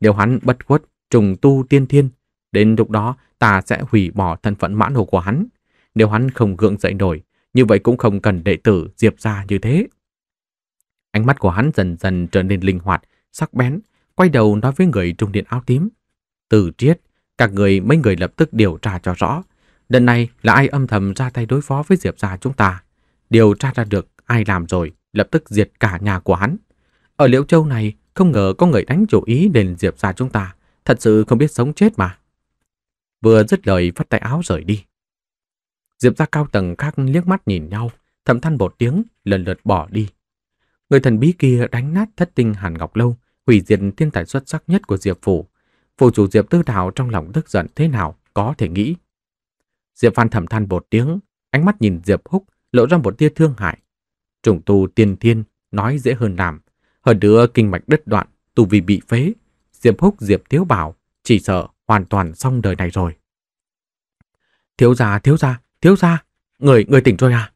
Nếu hắn bất khuất, trùng tu tiên thiên, đến lúc đó ta sẽ hủy bỏ thân phận mãn hồ của hắn. Nếu hắn không gượng dậy nổi, như vậy cũng không cần đệ tử Diệp ra như thế. Ánh mắt của hắn dần dần trở nên linh hoạt, sắc bén, quay đầu nói với người trung điện áo tím. Từ triết, các người mấy người lập tức điều tra cho rõ. Lần này là ai âm thầm ra tay đối phó với Diệp gia chúng ta. Điều tra ra được ai làm rồi, lập tức diệt cả nhà của hắn. Ở Liễu Châu này, không ngờ có người đánh chủ ý đền Diệp gia chúng ta. Thật sự không biết sống chết mà. Vừa dứt lời vắt tay áo rời đi. Diệp gia cao tầng khác liếc mắt nhìn nhau, thầm than một tiếng, lần lượt bỏ đi, Người thần bí kia đánh nát thất tinh Hàn Ngọc Lâu, hủy diệt thiên tài xuất sắc nhất của Diệp Phủ. Phủ chủ Diệp Tư Đào trong lòng tức giận thế nào có thể nghĩ. Diệp Phan thầm than một tiếng, ánh mắt nhìn Diệp Húc lộ ra một tia thương hại. Trùng tu tiên thiên, nói dễ hơn làm. Hơn nữa kinh mạch đứt đoạn, tu vì bị phế. Diệp Húc Diệp Thiếu bảo, chỉ sợ hoàn toàn xong đời này rồi. Thiếu gia, thiếu gia, thiếu gia, người, người tỉnh rồi à?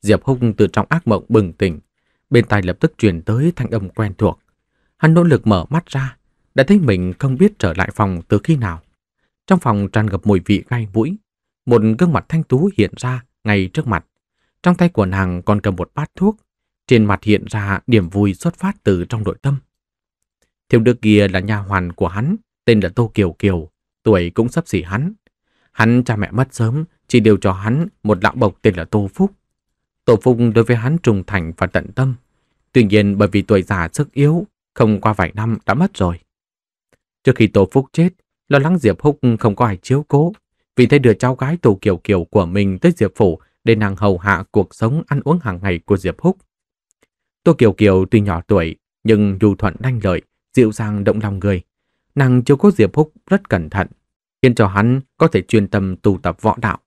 Diệp Húc từ trong ác mộng bừng tỉnh, Bên tai lập tức truyền tới thanh âm quen thuộc. Hắn nỗ lực mở mắt ra, đã thấy mình không biết trở lại phòng từ khi nào. Trong phòng tràn ngập mùi vị gai mũi, một gương mặt thanh tú hiện ra ngay trước mặt. Trong tay của nàng còn cầm một bát thuốc, trên mặt hiện ra điểm vui xuất phát từ trong nội tâm. Thiếu nữ kia là nha hoàn của hắn, tên là Tô Kiều Kiều, tuổi cũng sắp xỉ hắn. Hắn cha mẹ mất sớm, chỉ đều cho hắn một lão bộc tên là Tô Phúc Tổ Phục đối với hắn trung thành và tận tâm. Tuy nhiên bởi vì tuổi già sức yếu, không qua vài năm đã mất rồi. Trước khi Tổ Phúc chết, lo lắng Diệp Húc không có ai chiếu cố, vì thế đưa cháu gái Tô Kiều Kiều của mình tới Diệp Phủ để nàng hầu hạ cuộc sống ăn uống hàng ngày của Diệp Húc. Tô Kiều Kiều tuy nhỏ tuổi, nhưng dù thuận đanh lợi, dịu dàng động lòng người. Nàng chiếu cố Diệp Húc rất cẩn thận, khiến cho hắn có thể chuyên tâm tu tập võ đạo.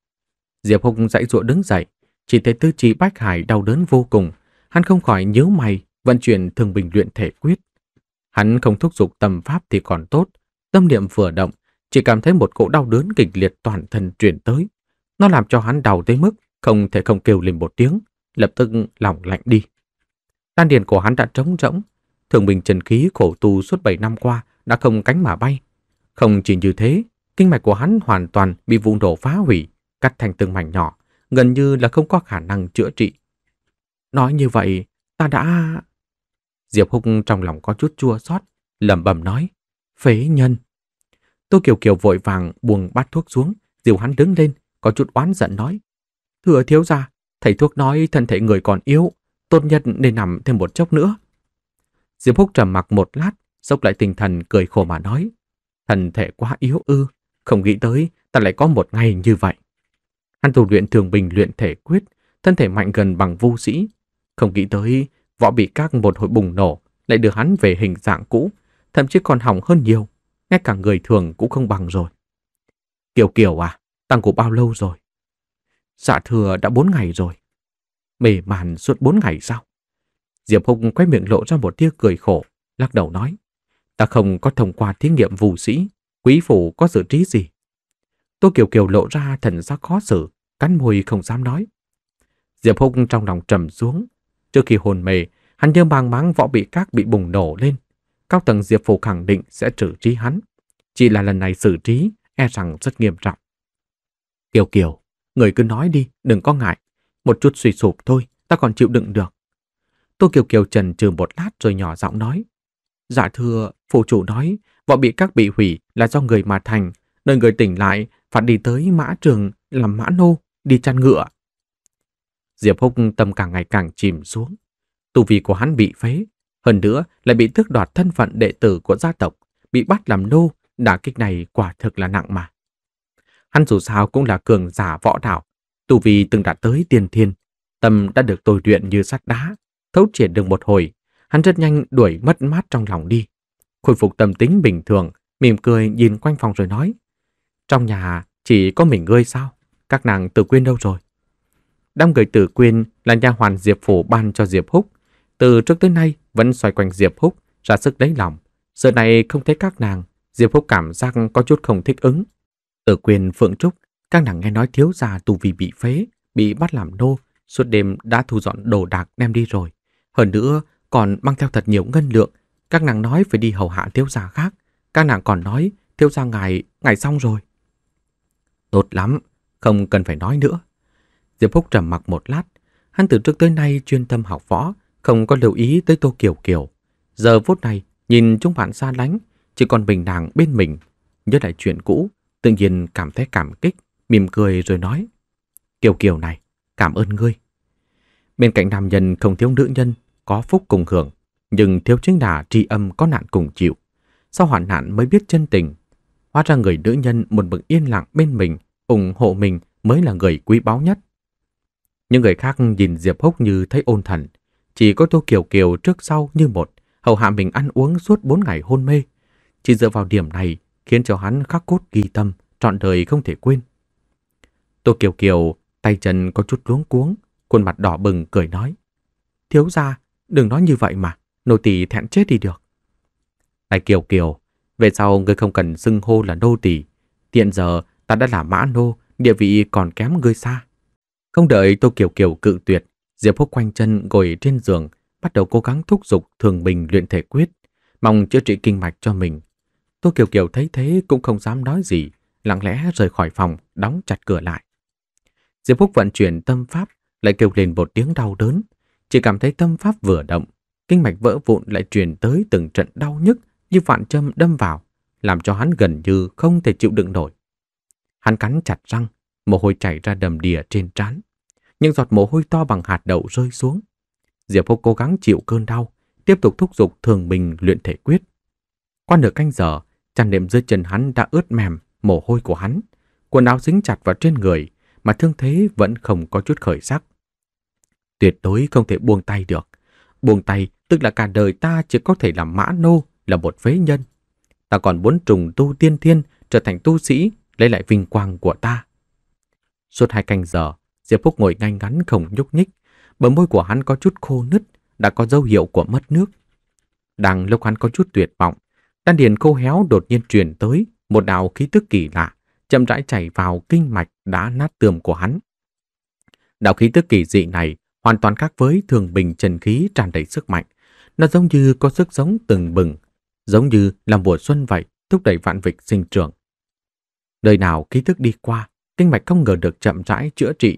Diệp Húc dãy dụa đứng dậy, chỉ thấy tư chi Bách Hải đau đớn vô cùng, hắn không khỏi nhớ mày, vận chuyển thường bình luyện thể quyết. Hắn không thúc giục tâm pháp thì còn tốt, tâm niệm vừa động, chỉ cảm thấy một cỗ đau đớn kịch liệt toàn thân truyền tới. Nó làm cho hắn đau tới mức không thể không kêu lên một tiếng, lập tức lỏng lạnh đi. Đan điền của hắn đã trống rỗng, thường bình trần khí khổ tu suốt bảy năm qua đã không cánh mà bay. Không chỉ như thế, kinh mạch của hắn hoàn toàn bị vụ nổ phá hủy, cắt thành từng mảnh nhỏ, gần như là không có khả năng chữa trị. Nói như vậy, ta đã... Diệp Húc trong lòng có chút chua xót, lẩm bẩm nói, phế nhân. Tô Kiều Kiều vội vàng buông bát thuốc xuống, dìu hắn đứng lên, có chút oán giận nói, thưa thiếu gia, thầy thuốc nói thân thể người còn yếu, tốt nhất nên nằm thêm một chốc nữa. Diệp Húc trầm mặc một lát, sốc lại tinh thần cười khổ mà nói, thần thể quá yếu ư, không nghĩ tới ta lại có một ngày như vậy. Hắn tu luyện thường bình luyện thể quyết, thân thể mạnh gần bằng vu sĩ. Không nghĩ tới, võ bị các một hồi bùng nổ, lại đưa hắn về hình dạng cũ, thậm chí còn hỏng hơn nhiều, ngay cả người thường cũng không bằng rồi. Kiều Kiều à, tăng của bao lâu rồi? Dạ thừa đã bốn ngày rồi. Mề màn suốt bốn ngày sao? Diệp Hùng quay miệng lộ ra một tia cười khổ, lắc đầu nói. Ta không có thông qua thí nghiệm vù sĩ, quý phủ có dự trí gì. Tô Kiều Kiều lộ ra thần sắc khó xử, cắn môi không dám nói. Diệp Húc trong lòng trầm xuống. Trước khi hồn mê, hắn nhớ mang máng võ bị các bị bùng nổ lên. Cao tầng Diệp Phủ khẳng định sẽ xử trí hắn. Chỉ là lần này xử trí, e rằng rất nghiêm trọng. Kiều Kiều, người cứ nói đi, đừng có ngại. Một chút suy sụp thôi, ta còn chịu đựng được. Tô Kiều Kiều trần trừ một lát rồi nhỏ giọng nói. Dạ thưa, phụ chủ nói, võ bị các bị hủy là do người mà thành, nơi người tỉnh lại phải đi tới mã trường làm mã nô, đi chăn ngựa. Diệp Húc tâm càng ngày càng chìm xuống. Tu vi của hắn bị phế, hơn nữa lại bị tước đoạt thân phận đệ tử của gia tộc, bị bắt làm nô, đả kích này quả thực là nặng mà. Hắn dù sao cũng là cường giả võ đạo, tu vi từng đạt tới tiền thiên, tâm đã được tôi luyện như sắt đá, thấu triển được một hồi, hắn rất nhanh đuổi mất mát trong lòng đi. Khôi phục tâm tính bình thường, mỉm cười nhìn quanh phòng rồi nói, trong nhà chỉ có mình ngươi sao? Các nàng tử quyên đâu rồi? Đám người tử quyên là nha hoàn Diệp Phủ ban cho Diệp Húc. Từ trước tới nay vẫn xoay quanh Diệp Húc, ra sức lấy lòng. Giờ này không thấy các nàng, Diệp Húc cảm giác có chút không thích ứng. Tử quyên Phượng Trúc, các nàng nghe nói thiếu gia tù vì bị phế, bị bắt làm nô, suốt đêm đã thu dọn đồ đạc đem đi rồi. Hơn nữa còn mang theo thật nhiều ngân lượng, các nàng nói phải đi hầu hạ thiếu gia khác. Các nàng còn nói thiếu gia ngài, ngài xong rồi. Tốt lắm, không cần phải nói nữa. Diệp Phúc trầm mặc một lát, hắn từ trước tới nay chuyên tâm học võ, không có lưu ý tới Tô Kiều Kiều. Giờ phút này, nhìn chúng bạn xa lánh, chỉ còn bình nàng bên mình. Nhớ lại chuyện cũ, tự nhiên cảm thấy cảm kích, mỉm cười rồi nói. Kiều Kiều này, cảm ơn ngươi. Bên cạnh nam nhân không thiếu nữ nhân, có phúc cùng hưởng, nhưng thiếu chính là tri âm có nạn cùng chịu. Sau hoạn nạn mới biết chân tình, Hóa ra người nữ nhân một mực yên lặng bên mình, ủng hộ mình mới là người quý báu nhất. Những người khác nhìn Diệp Húc như thấy ôn thần. Chỉ có Tô Kiều Kiều trước sau như một, hầu hạ mình ăn uống suốt bốn ngày hôn mê. Chỉ dựa vào điểm này khiến cho hắn khắc cốt ghi tâm, trọn đời không thể quên. Tô Kiều Kiều tay chân có chút luống cuống, khuôn mặt đỏ bừng cười nói. Thiếu ra, đừng nói như vậy mà, nô tỳ thẹn chết đi được. Này Kiều Kiều, về sau ngươi không cần xưng hô là nô tỳ, tiện giờ ta đã là mã nô, địa vị còn kém ngươi xa. Không đợi Tô Kiều Kiều cự tuyệt, Diệp Phúc quanh chân ngồi trên giường, bắt đầu cố gắng thúc giục thường bình luyện thể quyết, mong chữa trị kinh mạch cho mình. Tô Kiều Kiều thấy thế cũng không dám nói gì, lặng lẽ rời khỏi phòng, đóng chặt cửa lại. Diệp Phúc vận chuyển tâm pháp, lại kêu lên một tiếng đau đớn, chỉ cảm thấy tâm pháp vừa động, kinh mạch vỡ vụn lại truyền tới từng trận đau nhức, như vạn châm đâm vào, làm cho hắn gần như không thể chịu đựng nổi. Hắn cắn chặt răng, mồ hôi chảy ra đầm đìa trên trán. Những giọt mồ hôi to bằng hạt đậu rơi xuống. Diệp Phúc cố gắng chịu cơn đau, tiếp tục thúc giục thường mình luyện thể quyết. Qua nửa canh giờ, chăn nệm dưới chân hắn đã ướt mềm, mồ hôi của hắn. Quần áo dính chặt vào trên người, mà thương thế vẫn không có chút khởi sắc. Tuyệt đối không thể buông tay được. Buông tay tức là cả đời ta chỉ có thể làm mã nô là một phế nhân. Ta còn muốn trùng tu tiên thiên, trở thành tu sĩ, lấy lại vinh quang của ta. Suốt hai canh giờ, Diệp Phúc ngồi ngay ngắn không nhúc nhích, bờ môi của hắn có chút khô nứt, đã có dấu hiệu của mất nước. Đang lúc hắn có chút tuyệt vọng, đan điền khô héo đột nhiên truyền tới một đạo khí tức kỳ lạ, chậm rãi chảy vào kinh mạch đã nát tường của hắn. Đạo khí tức kỳ dị này hoàn toàn khác với thường bình trần khí tràn đầy sức mạnh, nó giống như có sức sống từng bừng giống như là mùa xuân vậy, thúc đẩy vạn vịch sinh trưởng. Nơi nào khí thức đi qua, kinh mạch không ngờ được chậm rãi chữa trị.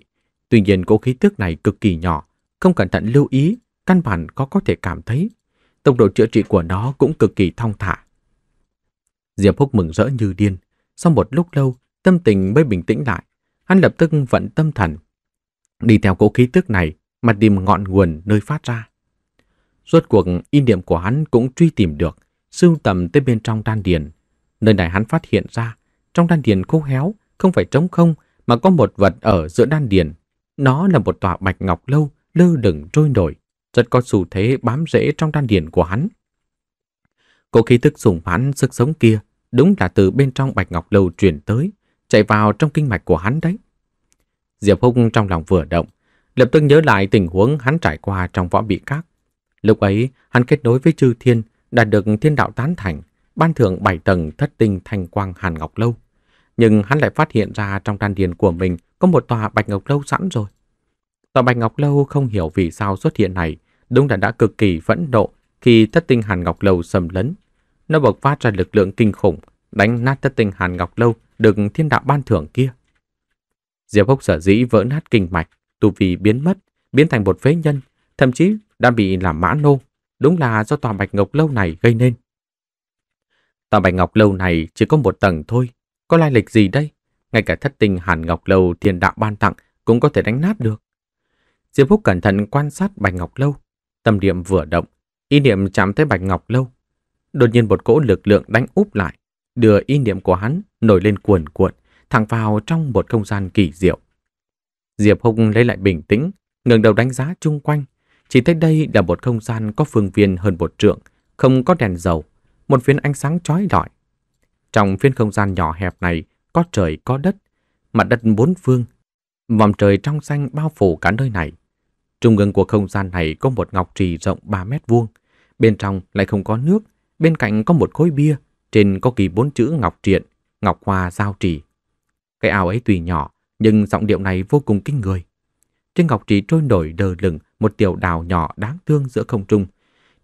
Tuy nhiên cỗ khí thức này cực kỳ nhỏ, không cẩn thận lưu ý, căn bản có có thể cảm thấy. Tốc độ chữa trị của nó cũng cực kỳ thong thả. Diệp Húc mừng rỡ như điên. Sau một lúc lâu, tâm tình mới bình tĩnh lại. Hắn lập tức vận tâm thần. Đi theo cỗ khí tức này mà tìm ngọn nguồn nơi phát ra. Rốt cuộc ý niệm của hắn cũng truy tìm được sưu tầm tới bên trong đan điền. Nơi này hắn phát hiện ra, trong đan điền khô héo, không phải trống không, mà có một vật ở giữa đan điền. Nó là một tòa bạch ngọc lâu, lơ lửng trôi nổi, rất có xu thế bám rễ trong đan điền của hắn. Cổ khí tức sùng hắn sức sống kia, đúng là từ bên trong bạch ngọc lâu truyền tới, chạy vào trong kinh mạch của hắn đấy. Diệp Húc trong lòng vừa động, lập tức nhớ lại tình huống hắn trải qua trong võ bị các. Lúc ấy, hắn kết nối với chư thiên, đã được thiên đạo tán thành, ban thưởng bảy tầng thất tinh thanh quang Hàn Ngọc Lâu. Nhưng hắn lại phát hiện ra trong đan điền của mình có một tòa Bạch Ngọc Lâu sẵn rồi. Tòa Bạch Ngọc Lâu không hiểu vì sao xuất hiện này, đúng là đã cực kỳ phẫn nộ khi thất tinh Hàn Ngọc Lâu sầm lấn. Nó bộc phát ra lực lượng kinh khủng, đánh nát thất tinh Hàn Ngọc Lâu được thiên đạo ban thưởng kia. Diệp Húc sở dĩ vỡ nát kinh mạch, tu vi biến mất, biến thành một phế nhân, thậm chí đã bị làm mã nô đúng là do tòa Bạch Ngọc Lâu này gây nên. Tòa Bạch Ngọc Lâu này chỉ có một tầng thôi, có lai lịch gì đây? Ngay cả thất tình Hàn Ngọc Lâu Thiên đạo ban tặng cũng có thể đánh nát được. Diệp Húc cẩn thận quan sát Bạch Ngọc Lâu, tâm điểm vừa động, ý niệm chạm tới Bạch Ngọc Lâu. Đột nhiên một cỗ lực lượng đánh úp lại, đưa ý niệm của hắn nổi lên cuồn cuộn, thẳng vào trong một không gian kỳ diệu. Diệp Húc lấy lại bình tĩnh, ngẩng đầu đánh giá chung quanh, chỉ thấy đây là một không gian có phương viên hơn một trượng, không có đèn dầu, một phiến ánh sáng chói lọi. Trong phiên không gian nhỏ hẹp này có trời có đất, mặt đất bốn phương, vòng trời trong xanh bao phủ cả nơi này. Trung ương của không gian này có một ngọc trì rộng 3 mét vuông, bên trong lại không có nước, bên cạnh có một khối bia, trên có kỳ bốn chữ ngọc triện, ngọc hoa giao trì. Cái ao ấy tùy nhỏ, nhưng giọng điệu này vô cùng kinh người. Trên ngọc trì trôi nổi đờ lửng một tiểu đảo nhỏ đáng thương giữa không trung.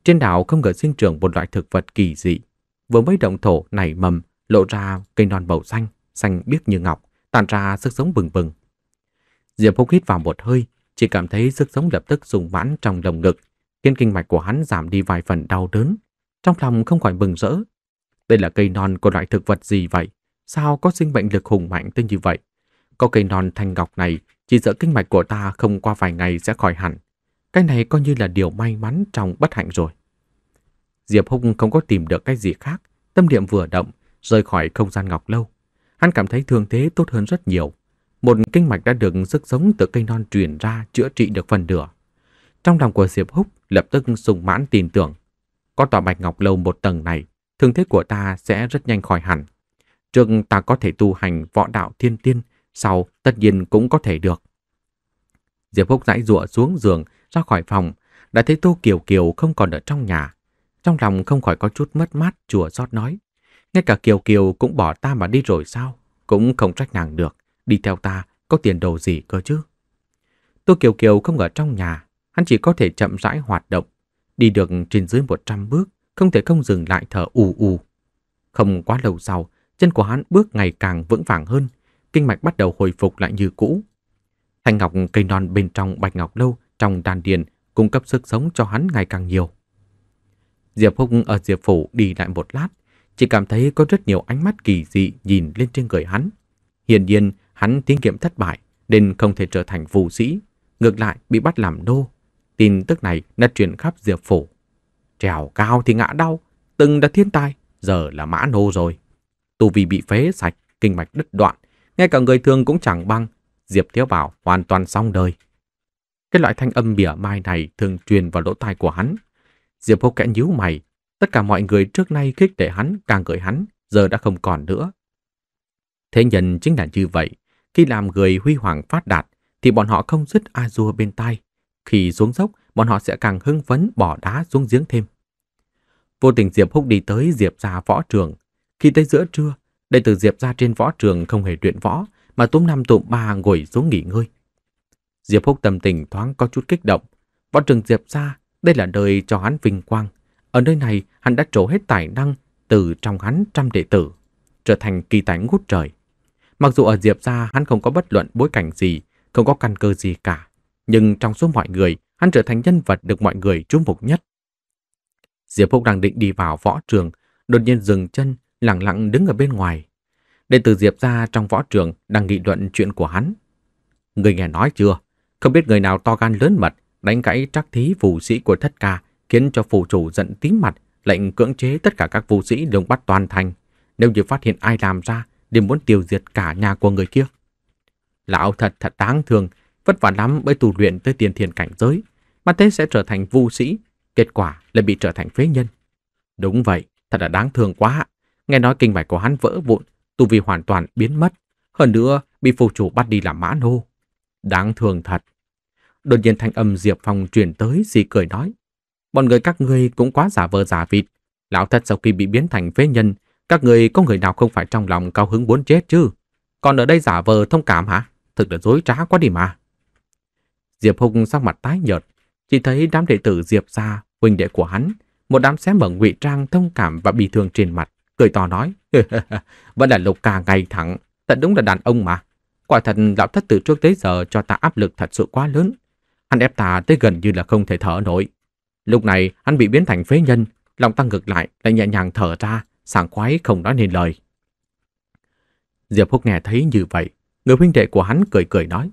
Trên đảo không ngờ sinh trưởng một loại thực vật kỳ dị. Vừa mới động thổ nảy mầm, lộ ra cây non màu xanh, xanh biếc như ngọc, tàn ra sức sống bừng bừng. Diệp phúc hít vào một hơi, chỉ cảm thấy sức sống lập tức sùng mãn trong lồng ngực, khiến kinh mạch của hắn giảm đi vài phần đau đớn. Trong lòng không khỏi mừng rỡ. Đây là cây non của loại thực vật gì vậy? Sao có sinh mệnh lực hùng mạnh tới như vậy? Có cây non thanh ngọc này, chỉ sợ kinh mạch của ta không qua vài ngày sẽ khỏi hẳn, cái này coi như là điều may mắn trong bất hạnh rồi. Diệp Húc không có tìm được cái gì khác, tâm niệm vừa động, rời khỏi không gian ngọc lâu. Hắn cảm thấy thương thế tốt hơn rất nhiều. Một kinh mạch đã được sức sống từ cây non truyền ra chữa trị được phần nửa. Trong lòng của Diệp Húc lập tức sùng mãn tin tưởng. Có tòa bạch ngọc lâu một tầng này, thương thế của ta sẽ rất nhanh khỏi hẳn. Trước ta có thể tu hành võ đạo thiên tiên, sau tất nhiên cũng có thể được. Diệp Húc dãy rụa xuống giường, ra khỏi phòng, đã thấy Tô Kiều Kiều không còn ở trong nhà. Trong lòng không khỏi có chút mất mát chùa rót nói. Ngay cả Kiều Kiều cũng bỏ ta mà đi rồi sao? Cũng không trách nàng được. Đi theo ta có tiền đồ gì cơ chứ? Tô Kiều Kiều không ở trong nhà. Hắn chỉ có thể chậm rãi hoạt động. Đi được trên dưới 100 bước. Không thể không dừng lại thở ù ù. Không quá lâu sau, chân của hắn bước ngày càng vững vàng hơn. Kinh mạch bắt đầu hồi phục lại như cũ. Thanh ngọc cây non bên trong bạch ngọc lâu trong đan điền cung cấp sức sống cho hắn ngày càng nhiều. Diệp Húc ở Diệp Phủ đi lại một lát, chỉ cảm thấy có rất nhiều ánh mắt kỳ dị nhìn lên trên người hắn. Hiển nhiên, hắn thí nghiệm thất bại nên không thể trở thành phù sĩ, ngược lại bị bắt làm nô. Tin tức này đã truyền khắp Diệp Phủ. Trèo cao thì ngã đau, từng đã thiên tài, giờ là mã nô rồi. Tù vì bị phế sạch, kinh mạch đứt đoạn, ngay cả người thường cũng chẳng băng. Diệp Thiếu Bảo hoàn toàn xong đời. Cái loại thanh âm bỉa mai này thường truyền vào lỗ tai của hắn. Diệp Húc kẽ nhíu mày, tất cả mọi người trước nay khích để hắn, càng gợi hắn, giờ đã không còn nữa. Thế nhân chính là như vậy, khi làm người huy hoàng phát đạt, thì bọn họ không dứt a dua bên tai. Khi xuống dốc, bọn họ sẽ càng hưng phấn bỏ đá xuống giếng thêm. Vô tình Diệp Húc đi tới Diệp gia võ trường. Khi tới giữa trưa, đệ tử Diệp gia trên võ trường không hề luyện võ, mà túm năm tụm ba ngồi xuống nghỉ ngơi, Diệp Húc tâm tình thoáng có chút kích động. Võ trường Diệp ra, đây là đời cho hắn vinh quang. Ở nơi này, hắn đã trổ hết tài năng từ trong hắn trăm đệ tử, trở thành kỳ tài ngút trời. Mặc dù ở Diệp ra hắn không có bất luận bối cảnh gì, không có căn cơ gì cả, nhưng trong số mọi người, hắn trở thành nhân vật được mọi người chú mục nhất. Diệp Húc đang định đi vào võ trường, đột nhiên dừng chân, lặng lặng đứng ở bên ngoài. Đệ tử Diệp ra trong võ trường đang nghị luận chuyện của hắn. Người nghe nói chưa? Không biết người nào to gan lớn mật, đánh gãy trắc thí phù sĩ của thất ca, khiến cho phù chủ giận tím mặt, lệnh cưỡng chế tất cả các phù sĩ đồng bắt toàn thành. Nếu như phát hiện ai làm ra, đều muốn tiêu diệt cả nhà của người kia. Lão thật thật đáng thương, vất vả lắm mới tu luyện tới tiền thiền cảnh giới, mà thế sẽ trở thành vu sĩ, kết quả lại bị trở thành phế nhân. Đúng vậy, thật là đáng thương quá. Nghe nói kinh mạch của hắn vỡ vụn, tu vi hoàn toàn biến mất, hơn nữa bị phù chủ bắt đi làm mã nô. Đáng thương thật. Đột nhiên thanh âm Diệp Phong truyền tới gì cười nói. Bọn người các ngươi cũng quá giả vờ giả vịt. Lão thật sau khi bị biến thành phế nhân, các ngươi có người nào không phải trong lòng cao hứng muốn chết chứ? Còn ở đây giả vờ thông cảm hả? Thực là dối trá quá đi mà. Diệp Hùng sắc mặt tái nhợt, chỉ thấy đám đệ tử Diệp gia, huynh đệ của hắn, một đám xé mở ngụy trang thông cảm và bị thương trên mặt, cười to nói, [LAUGHS] vẫn là lục ca ngay thẳng, thật đúng là đàn ông mà. Quả thật lão thất từ trước tới giờ cho ta áp lực thật sự quá lớn. Hắn ép ta tới gần như là không thể thở nổi. Lúc này hắn bị biến thành phế nhân, lòng ta ngược lại lại nhẹ nhàng thở ra, sảng khoái không nói nên lời. Diệp Húc nghe thấy như vậy, người huynh đệ của hắn cười cười nói.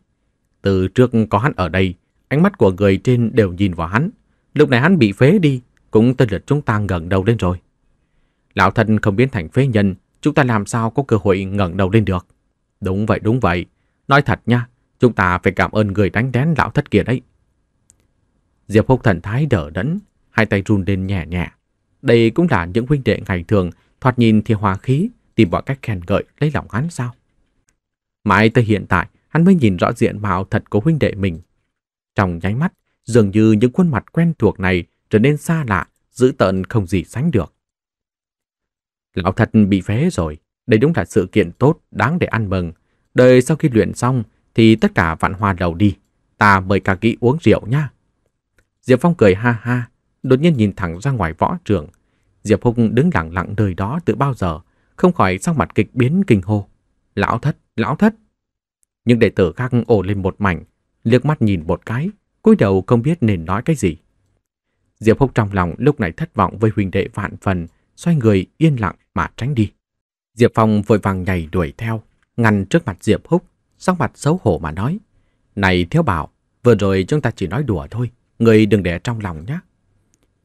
Từ trước có hắn ở đây, ánh mắt của người trên đều nhìn vào hắn. Lúc này hắn bị phế đi, cũng tên lượt chúng ta ngẩng đầu lên rồi. Lão thân không biến thành phế nhân, chúng ta làm sao có cơ hội ngẩng đầu lên được. Đúng vậy, đúng vậy. Nói thật nha, chúng ta phải cảm ơn người đánh đén lão thất kia đấy. Diệp Húc thần thái đỡ đẫn, hai tay run lên nhẹ nhẹ. Đây cũng là những huynh đệ ngày thường, thoạt nhìn thì hòa khí, tìm mọi cách khen ngợi lấy lòng hắn sao. Mãi tới hiện tại, hắn mới nhìn rõ diện mạo thật của huynh đệ mình. Trong nháy mắt, dường như những khuôn mặt quen thuộc này trở nên xa lạ, dữ tợn không gì sánh được. Lão thật bị phế rồi, đây đúng là sự kiện tốt, đáng để ăn mừng. Đợi sau khi luyện xong thì tất cả vạn hoa đầu đi. Ta mời cả kỹ uống rượu nha. Diệp Phong cười ha ha, đột nhiên nhìn thẳng ra ngoài võ trường. Diệp Hùng đứng lặng lặng nơi đó từ bao giờ, không khỏi sắc mặt kịch biến kinh hô. Lão thất, lão thất. Những đệ tử khác ổ lên một mảnh, liếc mắt nhìn một cái, cúi đầu không biết nên nói cái gì. Diệp Húc trong lòng lúc này thất vọng với huynh đệ vạn phần, xoay người yên lặng mà tránh đi. Diệp Phong vội vàng nhảy đuổi theo, ngăn trước mặt Diệp Húc, sắc mặt xấu hổ mà nói. Này Thiếu Bảo, vừa rồi chúng ta chỉ nói đùa thôi, người đừng để trong lòng nhé.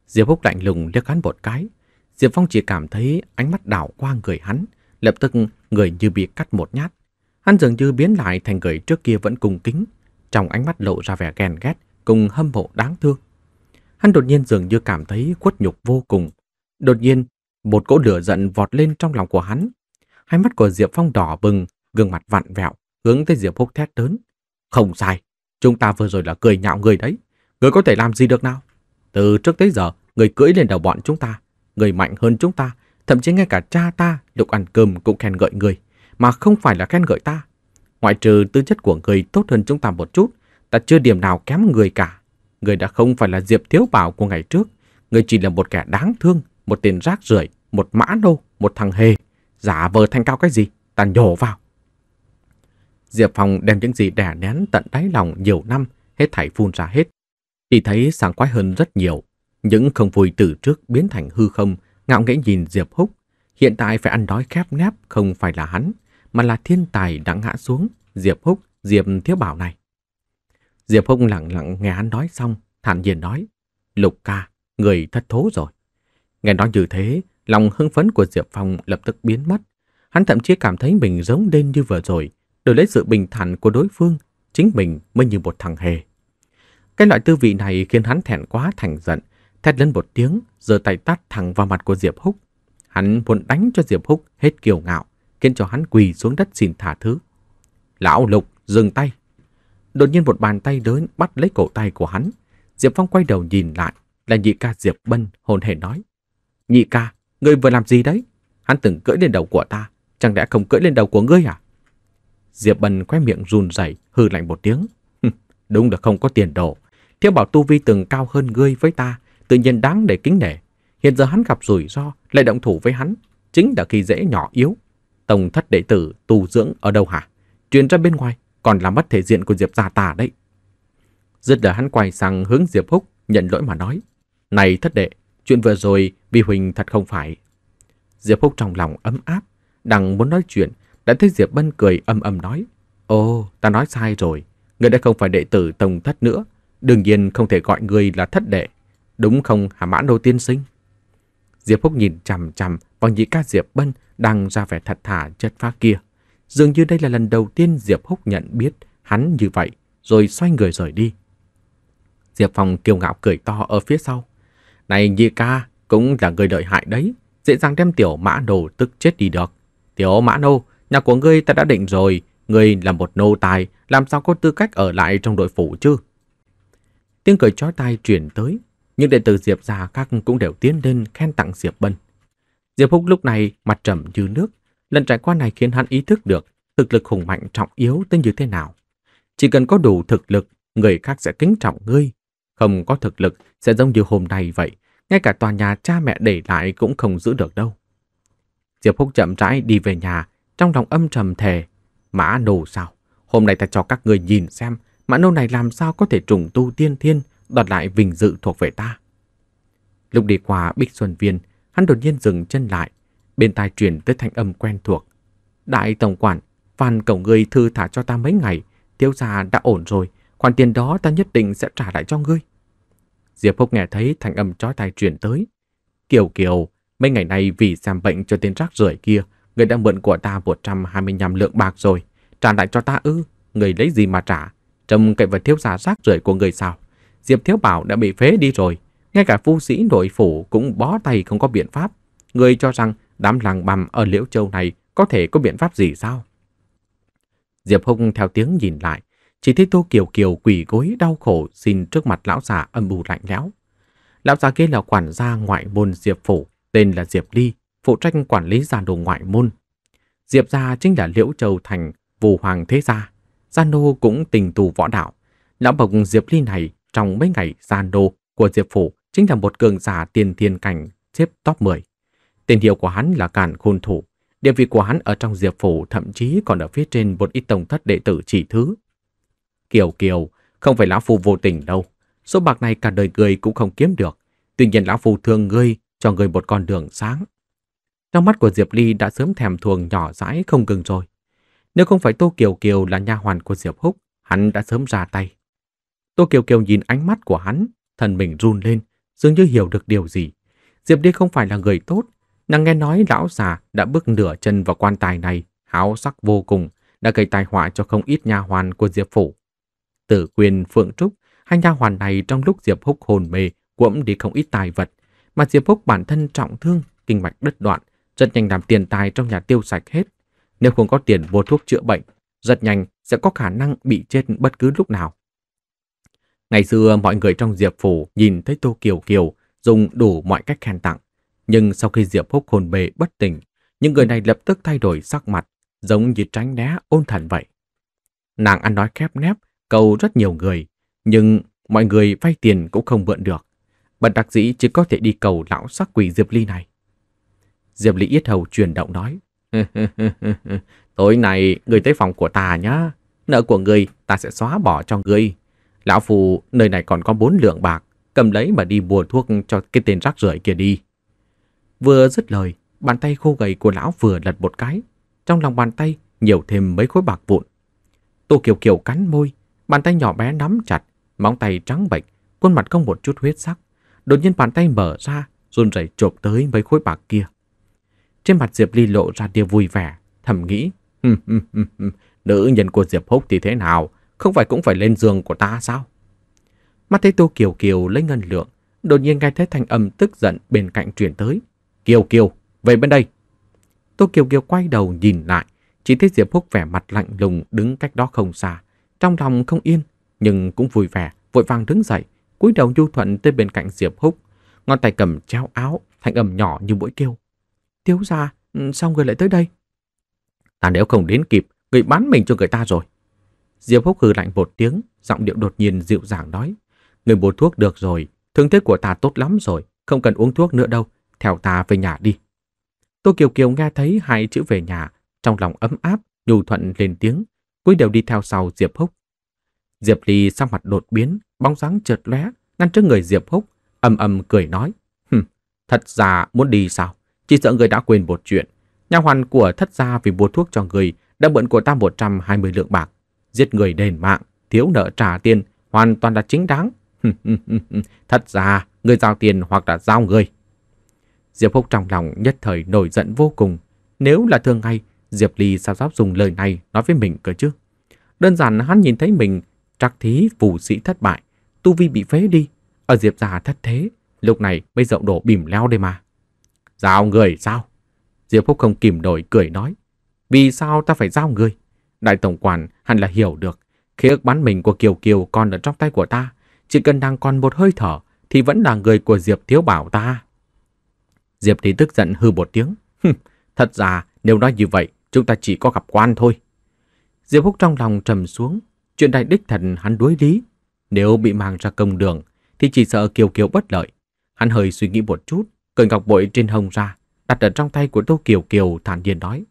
Diệp Húc lạnh lùng liếc hắn một cái. Diệp Phong chỉ cảm thấy ánh mắt đảo qua người hắn, lập tức người như bị cắt một nhát. Hắn dường như biến lại thành người trước kia vẫn cung kính, trong ánh mắt lộ ra vẻ ghen ghét cùng hâm mộ đáng thương. Hắn đột nhiên dường như cảm thấy khuất nhục vô cùng. Đột nhiên, một cỗ lửa giận vọt lên trong lòng của hắn, Hai mắt của Diệp Phong đỏ bừng, gương mặt vặn vẹo, hướng tới Diệp Phúc thét lớn. Không sai, chúng ta vừa rồi là cười nhạo người đấy. Người có thể làm gì được nào? Từ trước tới giờ, người cưỡi lên đầu bọn chúng ta. Người mạnh hơn chúng ta, thậm chí ngay cả cha ta lúc ăn cơm cũng khen ngợi người, mà không phải là khen ngợi ta. Ngoại trừ tư chất của người tốt hơn chúng ta một chút, ta chưa điểm nào kém người cả. Người đã không phải là Diệp Thiếu Bảo của ngày trước. Người chỉ là một kẻ đáng thương, một tên rác rưởi, một mã nô, một thằng hề, Giả vờ thanh cao cái gì? Ta nhổ vào. Diệp Phong đem những gì đè nén tận đáy lòng nhiều năm hết thảy phun ra hết. Chỉ thấy sáng quái hơn rất nhiều. Những không vui từ trước biến thành hư không, ngạo nghễ nhìn Diệp Húc. Hiện tại phải ăn đói khép nép không phải là hắn, mà là thiên tài đã ngã xuống, Diệp Húc, Diệp Thiếu Bảo này. Diệp Húc lặng lặng nghe hắn nói xong, thản nhiên nói, Lục ca, người thất thố rồi. Nghe nói như thế, Lòng hưng phấn của Diệp Phong lập tức biến mất. Hắn thậm chí cảm thấy mình giống đen như vừa rồi, đổi lấy sự bình thản của đối phương, chính mình mới như một thằng hề. Cái loại tư vị này khiến hắn thẹn quá thành giận, thét lên một tiếng, giơ tay tát thẳng vào mặt của Diệp Húc. Hắn muốn đánh cho Diệp Húc hết kiều ngạo, khiến cho hắn quỳ xuống đất xin thả thứ. Lão Lục, dừng tay. Đột nhiên một bàn tay lớn bắt lấy cổ tay của hắn. Diệp Phong quay đầu nhìn lại, là nhị ca Diệp Bân hồn hề nói. Nhị ca, Ngươi vừa làm gì đấy? Hắn từng cưỡi lên đầu của ta, chẳng lẽ không cưỡi lên đầu của ngươi à? Diệp Bân khóe miệng run rẩy, hừ lạnh một tiếng. Đúng là không có tiền đồ. Thiếu bảo tu vi từng cao hơn ngươi với ta, tự nhiên đáng để kính nể. Hiện giờ hắn gặp rủi ro, lại động thủ với hắn, chính là khi dễ nhỏ yếu. Tổng thất đệ tử tu dưỡng ở đâu hả? Truyền ra bên ngoài, còn làm mất thể diện của Diệp gia ta đấy. Dứt lời hắn quay sang hướng Diệp Húc, nhận lỗi mà nói. Này thất đệ, Chuyện vừa rồi vì Huỳnh thật không phải. Diệp Phúc trong lòng ấm áp, đang muốn nói chuyện, đã thấy Diệp Bân cười âm âm nói. Ô, ta nói sai rồi, ngươi đã không phải đệ tử tông thất nữa, đương nhiên không thể gọi ngươi là thất đệ. Đúng không hả mãn đô tiên sinh? Diệp Phúc nhìn chằm chằm vào nhị ca Diệp Bân đang ra vẻ thật thà chất phá kia. Dường như đây là lần đầu tiên Diệp Phúc nhận biết hắn như vậy, rồi xoay người rời đi. Diệp Phong kiêu ngạo cười to ở phía sau. Này Nhi ca cũng là người đợi hại đấy, dễ dàng đem tiểu mã nô tức chết đi được. Tiểu mã nô, nhà của ngươi ta đã định rồi, ngươi là một nô tài, làm sao có tư cách ở lại trong đội phủ chứ? Tiếng cười chói tai truyền tới, những đệ tử Diệp già khác cũng đều tiến lên khen tặng Diệp Bân. Diệp Húc lúc này mặt trầm như nước, lần trải qua này khiến hắn ý thức được thực lực hùng mạnh trọng yếu tới như thế nào. Chỉ cần có đủ thực lực, người khác sẽ kính trọng ngươi, không có thực lực sẽ giống như hôm nay vậy, ngay cả tòa nhà cha mẹ để lại cũng không giữ được đâu. Diệp Phúc chậm rãi đi về nhà, trong lòng âm trầm thề. Mã nô sao? Hôm nay ta cho các người nhìn xem, mã nô này làm sao có thể trùng tu tiên thiên, đoạt lại vinh dự thuộc về ta. Lúc đi qua Bích Xuân Viên, hắn đột nhiên dừng chân lại, bên tai truyền tới thanh âm quen thuộc. Đại Tổng Quản, Phan cầu ngươi thư thả cho ta mấy ngày, tiêu gia đã ổn rồi, khoản tiền đó ta nhất định sẽ trả lại cho ngươi. Diệp Phúc nghe thấy thanh âm chói tai truyền tới. Kiều Kiều, mấy ngày nay vì xem bệnh cho tên rác rưởi kia, người đã mượn của ta 125 lượng bạc rồi. Trả lại cho ta ư, người lấy gì mà trả? Trông cậy vào thiếu gia rác rưởi của người sao? Diệp Thiếu Bảo đã bị phế đi rồi. Ngay cả phu sĩ nội phủ cũng bó tay không có biện pháp. Người cho rằng đám làng bằm ở Liễu Châu này có thể có biện pháp gì sao? Diệp Hùng theo tiếng nhìn lại, chỉ thấy Tô Kiều Kiều quỷ gối đau khổ xin trước mặt lão già âm mưu lạnh lẽo. Lão già kia là quản gia ngoại môn Diệp Phủ, tên là Diệp Ly, phụ trách quản lý gia đồ ngoại môn. Diệp gia chính là Liễu Châu Thành, vù Hoàng Thế Gia. Gia Nô cũng tình tù võ đạo. Lão bộc Diệp Ly này trong mấy ngày Gia Nô của Diệp Phủ chính là một cường giả tiền thiên cảnh xếp top 10. Tên hiệu của hắn là Càn Khôn Thủ. Địa vị của hắn ở trong Diệp Phủ thậm chí còn ở phía trên một ít tổng thất đệ tử chỉ thứ Kiều Kiều, không phải lão phu vô tình đâu. Số bạc này cả đời người cũng không kiếm được. Tuy nhiên lão phu thương ngươi, cho ngươi một con đường sáng. Trong mắt của Diệp Ly đã sớm thèm thuồng nhỏ dãi không ngừng rồi. Nếu không phải Tô Kiều Kiều là nha hoàn của Diệp Húc, hắn đã sớm ra tay. Tô Kiều Kiều nhìn ánh mắt của hắn, thần mình run lên, dường như hiểu được điều gì. Diệp Ly không phải là người tốt, nàng nghe nói lão già đã bước nửa chân vào quan tài này, háo sắc vô cùng, đã gây tai họa cho không ít nha hoàn của Diệp Phủ. Tử quyền Phượng Trúc, hai nha hoàn này trong lúc Diệp Húc hồn mê cũng đi không ít tài vật, mà Diệp Húc bản thân trọng thương, kinh mạch đứt đoạn, rất nhanh làm tiền tài trong nhà tiêu sạch hết. Nếu không có tiền mua thuốc chữa bệnh, rất nhanh sẽ có khả năng bị chết bất cứ lúc nào. Ngày xưa mọi người trong Diệp phủ nhìn thấy Tô Kiều Kiều dùng đủ mọi cách khen tặng, nhưng sau khi Diệp Húc hồn bề bất tỉnh, những người này lập tức thay đổi sắc mặt, giống như tránh né ôn thần vậy. Nàng ăn nói khép nép, cầu rất nhiều người, nhưng mọi người vay tiền cũng không mượn được. Bật đặc dĩ chỉ có thể đi cầu lão sắc quỷ Diệp Ly này. Diệp Ly Yết Hầu chuyển động nói. [LAUGHS] Tối nay người tới phòng của ta nhá. Nợ của người ta sẽ xóa bỏ cho người. Lão phù nơi này còn có bốn lượng bạc. Cầm lấy mà đi mua thuốc cho cái tên rác rưởi kia đi. Vừa dứt lời, bàn tay khô gầy của lão vừa lật một cái. Trong lòng bàn tay nhiều thêm mấy khối bạc vụn. Tô Kiều Kiều cắn môi, Bàn tay nhỏ bé nắm chặt, móng tay trắng bệch, khuôn mặt không một chút huyết sắc. Đột nhiên bàn tay mở ra, run rẩy chộp tới mấy khối bạc kia. Trên mặt Diệp Ly lộ ra tia vui vẻ, thầm nghĩ. Nữ nhân của Diệp Húc thì thế nào, không phải cũng phải lên giường của ta sao? Mắt thấy Tô Kiều Kiều lấy ngân lượng, đột nhiên nghe thấy thanh âm tức giận bên cạnh truyền tới. Kiều Kiều, về bên đây. Tô Kiều Kiều quay đầu nhìn lại, chỉ thấy Diệp Húc vẻ mặt lạnh lùng đứng cách đó không xa, trong lòng không yên, nhưng cũng vui vẻ, vội vàng đứng dậy, cúi đầu nhu thuận tới bên cạnh Diệp Húc, ngón tay cầm treo áo, thanh ầm nhỏ như mũi kêu. thiếu ra, ừ, sao người lại tới đây? Ta nếu không đến kịp, người bán mình cho người ta rồi. Diệp Húc hừ lạnh một tiếng, giọng điệu đột nhiên dịu dàng nói. Người mua thuốc được rồi, thương thế của ta tốt lắm rồi, không cần uống thuốc nữa đâu, theo ta về nhà đi. Tô Kiều Kiều nghe thấy hai chữ về nhà, trong lòng ấm áp, nhu thuận lên tiếng. Quý đều đi theo sau Diệp Húc. Diệp Ly sang mặt đột biến, bóng dáng trượt lóe, ngăn trước người Diệp Húc, âm âm cười nói: "Hừ, thật ra muốn đi sao? Chỉ sợ người đã quên một chuyện, nhà hoàn của thất gia vì mua thuốc cho người đã bận của ta 120 lượng bạc, giết người đền mạng, thiếu nợ trả tiền, hoàn toàn là chính đáng." thật ra, người giao tiền hoặc là giao người. Diệp Húc trong lòng nhất thời nổi giận vô cùng. Nếu là thường ngày, Diệp Ly sao dám dùng lời này nói với mình cơ chứ? Đơn giản hắn nhìn thấy mình trắc thí phù sĩ thất bại, tu vi bị phế đi, ở Diệp già thất thế, lúc này mới rộng đổ bìm leo đây mà. Giao người sao? Diệp Phúc không kìm nổi cười nói. Vì sao ta phải giao người? Đại tổng quản hẳn là hiểu được. Khi ước bắn mình của Kiều Kiều còn ở trong tay của ta, chỉ cần đang còn một hơi thở thì vẫn là người của Diệp Thiếu Bảo ta. Diệp thì tức giận hư một tiếng. Thật ra nếu nói như vậy chúng ta chỉ có gặp quan thôi. Diệp Húc trong lòng trầm xuống, chuyện đại đích thần hắn đối lý. Nếu bị mang ra công đường, thì chỉ sợ kiều kiều bất lợi. Hắn hơi suy nghĩ một chút, cởi ngọc bội trên hông ra, đặt ở trong tay của Tô Kiều Kiều thản nhiên nói.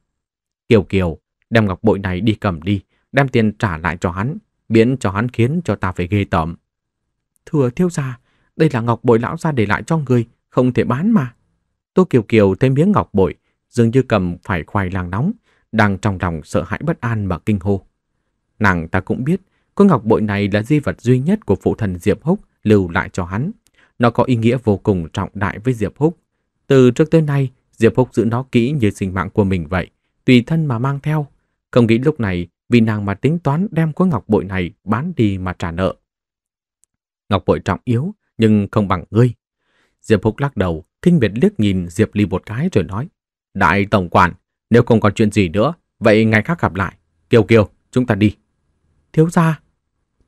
Kiều Kiều, đem ngọc bội này đi cầm đi, đem tiền trả lại cho hắn, biến cho hắn khiến cho ta phải ghê tởm. Thừa thiếu gia, đây là ngọc bội lão gia để lại cho người, không thể bán mà. Tô Kiều Kiều thêm miếng ngọc bội, dường như cầm phải khoai lang nóng, đang trong lòng sợ hãi bất an mà kinh hô. Nàng ta cũng biết, con ngọc bội này là di vật duy nhất của phụ thần Diệp Húc lưu lại cho hắn. Nó có ý nghĩa vô cùng trọng đại với Diệp Húc. Từ trước tới nay, Diệp Húc giữ nó kỹ như sinh mạng của mình vậy, tùy thân mà mang theo. Không nghĩ lúc này vì nàng mà tính toán đem khối ngọc bội này bán đi mà trả nợ. Ngọc bội trọng yếu nhưng không bằng ngươi. Diệp Húc lắc đầu, kinh biệt liếc nhìn Diệp Ly một cái rồi nói. Đại Tổng quản, nếu không còn chuyện gì nữa, vậy ngày khác gặp lại. Kiều Kiều, chúng ta đi. Thiếu gia.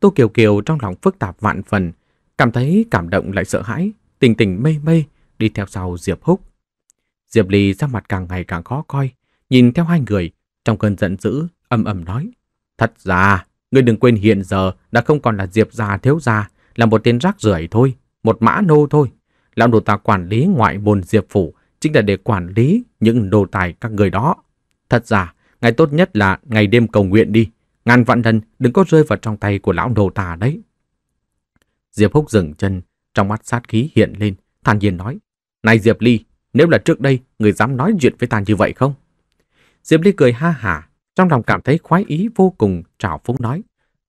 Tô Kiều Kiều trong lòng phức tạp vạn phần, cảm thấy cảm động lại sợ hãi, tình tình mê mê, đi theo sau Diệp Húc. Diệp Ly ra mặt càng ngày càng khó coi, nhìn theo hai người, trong cơn giận dữ, âm ầm nói. Thật ra, ngươi đừng quên hiện giờ đã không còn là Diệp già thiếu gia, là một tên rác rưởi thôi, một mã nô thôi. Lão đồ ta quản lý ngoại môn Diệp Phủ, chính là để quản lý những đồ tài các người đó. Thật ra, ngày tốt nhất là ngày đêm cầu nguyện đi, ngàn vạn lần đừng có rơi vào trong tay của lão đồ tà đấy. Diệp Húc dừng chân, trong mắt sát khí hiện lên, thản nhiên nói, Này Diệp Ly, nếu là trước đây, người dám nói chuyện với ta như vậy không? Diệp Ly cười ha hả, trong lòng cảm thấy khoái ý vô cùng, trào phúng nói,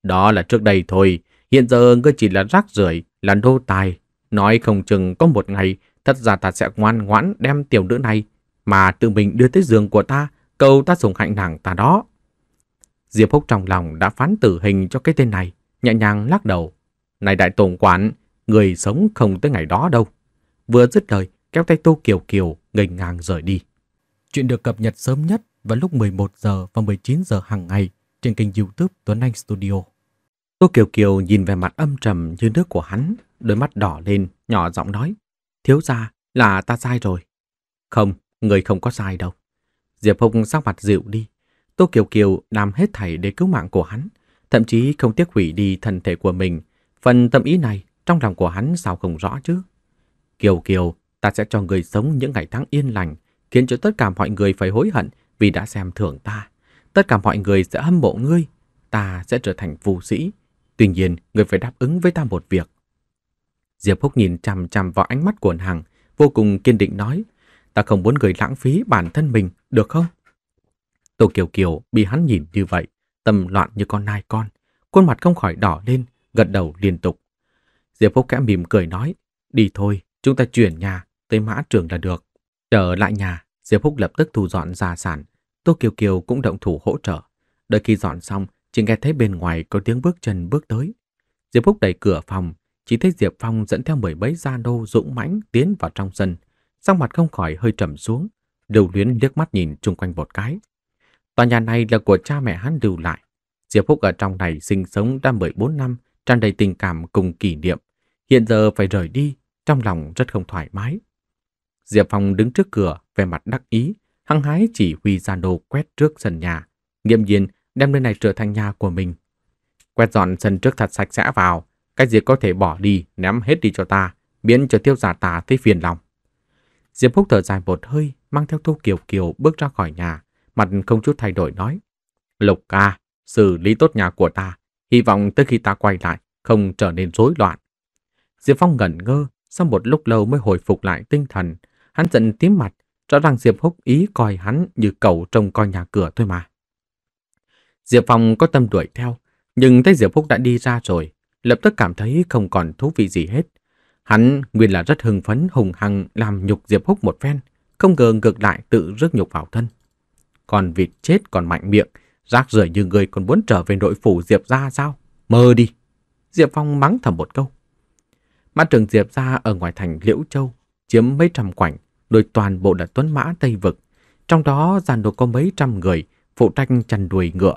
Đó là trước đây thôi, hiện giờ ngươi chỉ là rác rưởi là đô tài, nói không chừng có một ngày Thật ra ta sẽ ngoan ngoãn đem tiểu nữ này mà tự mình đưa tới giường của ta, cầu ta sủng hạnh nàng ta đó. Diệp Húc trong lòng đã phán tử hình cho cái tên này, nhẹ nhàng lắc đầu. Này đại tổng quản, người sống không tới ngày đó đâu. Vừa dứt lời, kéo tay Tô Kiều Kiều ngành ngang rời đi. Chuyện được cập nhật sớm nhất vào lúc 11 giờ và 19 giờ hàng ngày trên kênh YouTube Tuấn Anh Studio. Tô Kiều Kiều nhìn về mặt âm trầm như nước của hắn, đôi mắt đỏ lên, nhỏ giọng nói: Thiếu gia là ta sai rồi. Không, người không có sai đâu. Diệp phong sắc mặt dịu đi. Tô Kiều Kiều làm hết thảy để cứu mạng của hắn, thậm chí không tiếc hủy đi thân thể của mình. Phần tâm ý này trong lòng của hắn sao không rõ chứ? Kiều Kiều, ta sẽ cho người sống những ngày tháng yên lành, khiến cho tất cả mọi người phải hối hận vì đã xem thường ta. Tất cả mọi người sẽ hâm mộ ngươi, ta sẽ trở thành phù sĩ. Tuy nhiên, ngươi phải đáp ứng với ta một việc. Diệp Húc nhìn chằm chằm vào ánh mắt của nàng, vô cùng kiên định nói, ta không muốn người lãng phí bản thân mình, được không? Tô Kiều Kiều bị hắn nhìn như vậy, tâm loạn như con nai con, khuôn mặt không khỏi đỏ lên, gật đầu liên tục. Diệp Húc kẽ mỉm cười nói, đi thôi, chúng ta chuyển nhà, tới mã trường là được. Trở lại nhà, Diệp Húc lập tức thu dọn gia sản, Tô Kiều Kiều cũng động thủ hỗ trợ. Đợi khi dọn xong, chỉ nghe thấy bên ngoài có tiếng bước chân bước tới. Diệp Húc đẩy cửa phòng, chỉ thấy Diệp Phong dẫn theo mười mấy gia đô dũng mãnh tiến vào trong sân, sắc mặt không khỏi hơi trầm xuống, Lưu Luyến liếc mắt nhìn chung quanh một cái. Tòa nhà này là của cha mẹ hắn lưu lại, Diệp Phúc ở trong này sinh sống đã 14 năm, tràn đầy tình cảm cùng kỷ niệm, hiện giờ phải rời đi, trong lòng rất không thoải mái. Diệp Phong đứng trước cửa, vẻ mặt đắc ý, hăng hái chỉ huy gia đô quét trước sân nhà, nghiêm nhiên đem nơi này trở thành nhà của mình. Quét dọn sân trước thật sạch sẽ vào, cái gì có thể bỏ đi, ném hết đi cho ta, biến cho tiêu giả ta thấy phiền lòng. Diệp Phúc thở dài một hơi, mang theo Thu Kiều Kiều bước ra khỏi nhà, mặt không chút thay đổi nói. Lục ca, xử lý tốt nhà của ta, hy vọng tới khi ta quay lại, không trở nên rối loạn. Diệp Phong ngẩn ngơ, sau một lúc lâu mới hồi phục lại tinh thần. Hắn giận tím mặt, rõ ràng Diệp Húc ý coi hắn như cầu trông coi nhà cửa thôi mà. Diệp Phong có tâm đuổi theo, nhưng thấy Diệp Húc đã đi ra rồi, lập tức cảm thấy không còn thú vị gì hết. Hắn nguyên là rất hưng phấn hùng hăng làm nhục Diệp Húc một phen, không ngờ ngược lại tự rước nhục vào thân. Còn vịt chết còn mạnh miệng, rác rưởi như người còn muốn trở về nội phủ Diệp ra sao? Mơ đi! Diệp Phong mắng thầm một câu. Mã trường Diệp ra ở ngoài thành Liễu Châu, chiếm mấy trăm quảnh, đôi toàn bộ là tuấn mã Tây Vực. Trong đó giàn đồ có mấy trăm người, phụ trách chăn đuổi ngựa.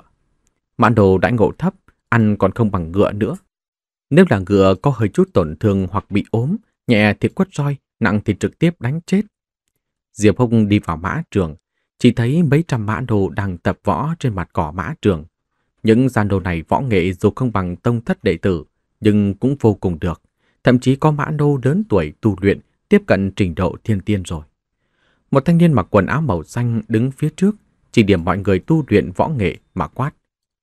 Mãn đồ đã ngộ thấp, ăn còn không bằng ngựa nữa, nếu là ngựa có hơi chút tổn thương hoặc bị ốm, nhẹ thì quất roi, nặng thì trực tiếp đánh chết. Diệp Hùng đi vào mã trường, chỉ thấy mấy trăm mã đồ đang tập võ trên mặt cỏ mã trường. Những gian đồ này võ nghệ dù không bằng tông thất đệ tử, nhưng cũng vô cùng được. Thậm chí có mã đô lớn tuổi tu luyện tiếp cận trình độ thiên tiên rồi. Một thanh niên mặc quần áo màu xanh đứng phía trước, chỉ điểm mọi người tu luyện võ nghệ mà quát.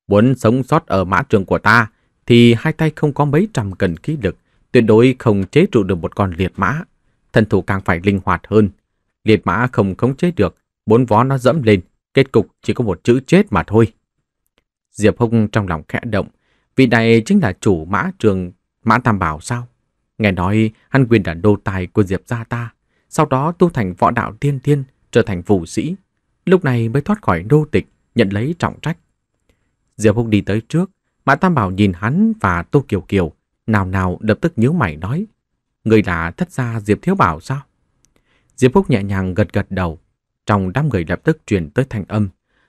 Muốn sống sót ở mã trường của ta thì hai tay không có mấy trăm cần khí lực, tuyệt đối không chế trụ được một con liệt mã. Thân thủ càng phải linh hoạt hơn. Liệt mã không khống chế được, bốn vó nó dẫm lên, kết cục chỉ có một chữ chết mà thôi. Diệp Hùng trong lòng khẽ động, vị này chính là chủ mã trường Mã Tam Bảo sao? Nghe nói hắn quyền đã đô tài của Diệp gia ta, sau đó tu thành võ đạo tiên thiên, trở thành vũ sĩ. Lúc này mới thoát khỏi đô tịch, nhận lấy trọng trách. Diệp Hùng đi tới trước, Mã Tam Bảo nhìn hắn và Tô Kiều Kiều, nào nào lập tức nhíu mày nói. Người là thất gia Diệp Thiếu Bảo sao? Diệp Phúc nhẹ nhàng gật gật đầu. Trong đám người lập tức truyền tới thanh âm.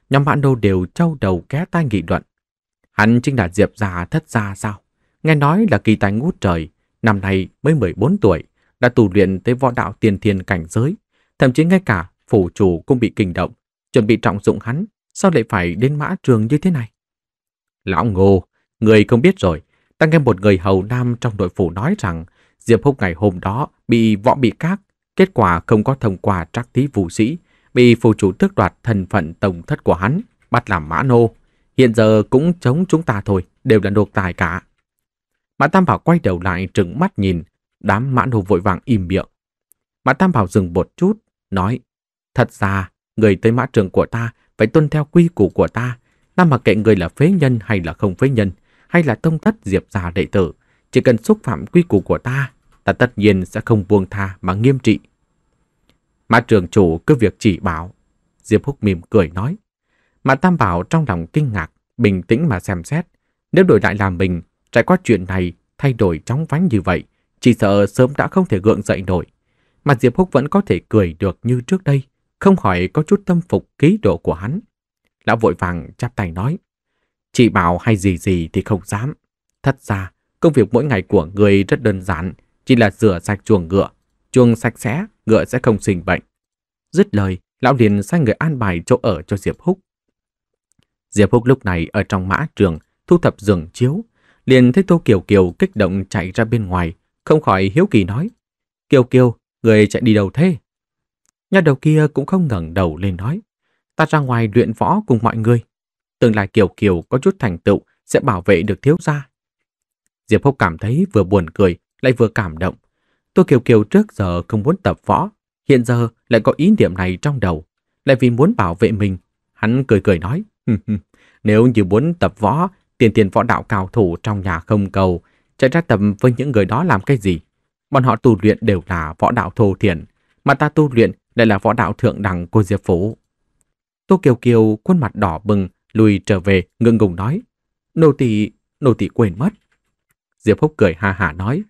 Nhóm bạn đô đều trao đầu ké tai nghị luận. Hắn chính là Diệp già thất gia sao? Nghe nói là kỳ tài ngút trời, năm nay mới 14 tuổi, đã tu luyện tới võ đạo tiền thiên cảnh giới. Thậm chí ngay cả phủ chủ cũng bị kinh động, chuẩn bị trọng dụng hắn, sao lại phải đến mã trường như thế này? Lão Ngô, người không biết rồi, ta nghe một người hầu nam trong nội phủ nói rằng Diệp Húc ngày hôm đó bị võ bị các, kết quả không có thông qua trắc thí vũ sĩ, bị phù chủ tước đoạt thân phận tổng thất của hắn, bắt làm mã nô. Hiện giờ cũng chống chúng ta thôi, đều là nộp tài cả. Mã Tam Bảo quay đầu lại trừng mắt nhìn, đám mã nô vội vàng im miệng. Mã Tam Bảo dừng một chút, nói, thật ra, người tới mã trường của ta phải tuân theo quy củ của ta, Nam mặc kệ người là phế nhân hay là không phế nhân, hay là tông thất diệp già đệ tử, chỉ cần xúc phạm quy củ của ta, ta tất nhiên sẽ không buông tha mà nghiêm trị. Mã trường chủ cứ việc chỉ bảo. Diệp Húc mỉm cười nói. Mã Tam Bảo trong lòng kinh ngạc, bình tĩnh mà xem xét. Nếu đổi lại là mình, trải qua chuyện này, thay đổi chóng vánh như vậy, chỉ sợ sớm đã không thể gượng dậy nổi. Mà Diệp Húc vẫn có thể cười được như trước đây, không hỏi có chút tâm phục ký độ của hắn. Lão vội vàng chắp tay nói. Chị bảo hay gì gì thì không dám. Thật ra, công việc mỗi ngày của người rất đơn giản, chỉ là rửa sạch chuồng ngựa. Chuồng sạch sẽ, ngựa sẽ không sinh bệnh. Dứt lời, lão liền sai người an bài chỗ ở cho Diệp Húc. Diệp Húc lúc này ở trong mã trường, thu thập giường chiếu. Liền thấy Tô Kiều Kiều kích động chạy ra bên ngoài, không khỏi hiếu kỳ nói. Kiều Kiều, người chạy đi đâu thế? Nhà đầu kia cũng không ngẩng đầu lên nói ta ra ngoài luyện võ cùng mọi người. Tương lai Kiều Kiều có chút thành tựu sẽ bảo vệ được thiếu gia. Diệp Húc cảm thấy vừa buồn cười lại vừa cảm động. tôi Kiều Kiều trước giờ không muốn tập võ, hiện giờ lại có ý niệm này trong đầu, lại vì muốn bảo vệ mình. Hắn cười cười nói, nếu như muốn tập võ, tiền tiền võ đạo cao thủ trong nhà không cầu, chạy ra tập với những người đó làm cái gì? Bọn họ tu luyện đều là võ đạo thô thiển, mà ta tu luyện lại là võ đạo thượng đẳng của Diệp phú. Tô Kiều Kiều khuôn mặt đỏ bừng, lùi trở về, ngượng ngùng nói. Nô tỳ, nô tỳ quên mất. Diệp húc cười ha hà nói.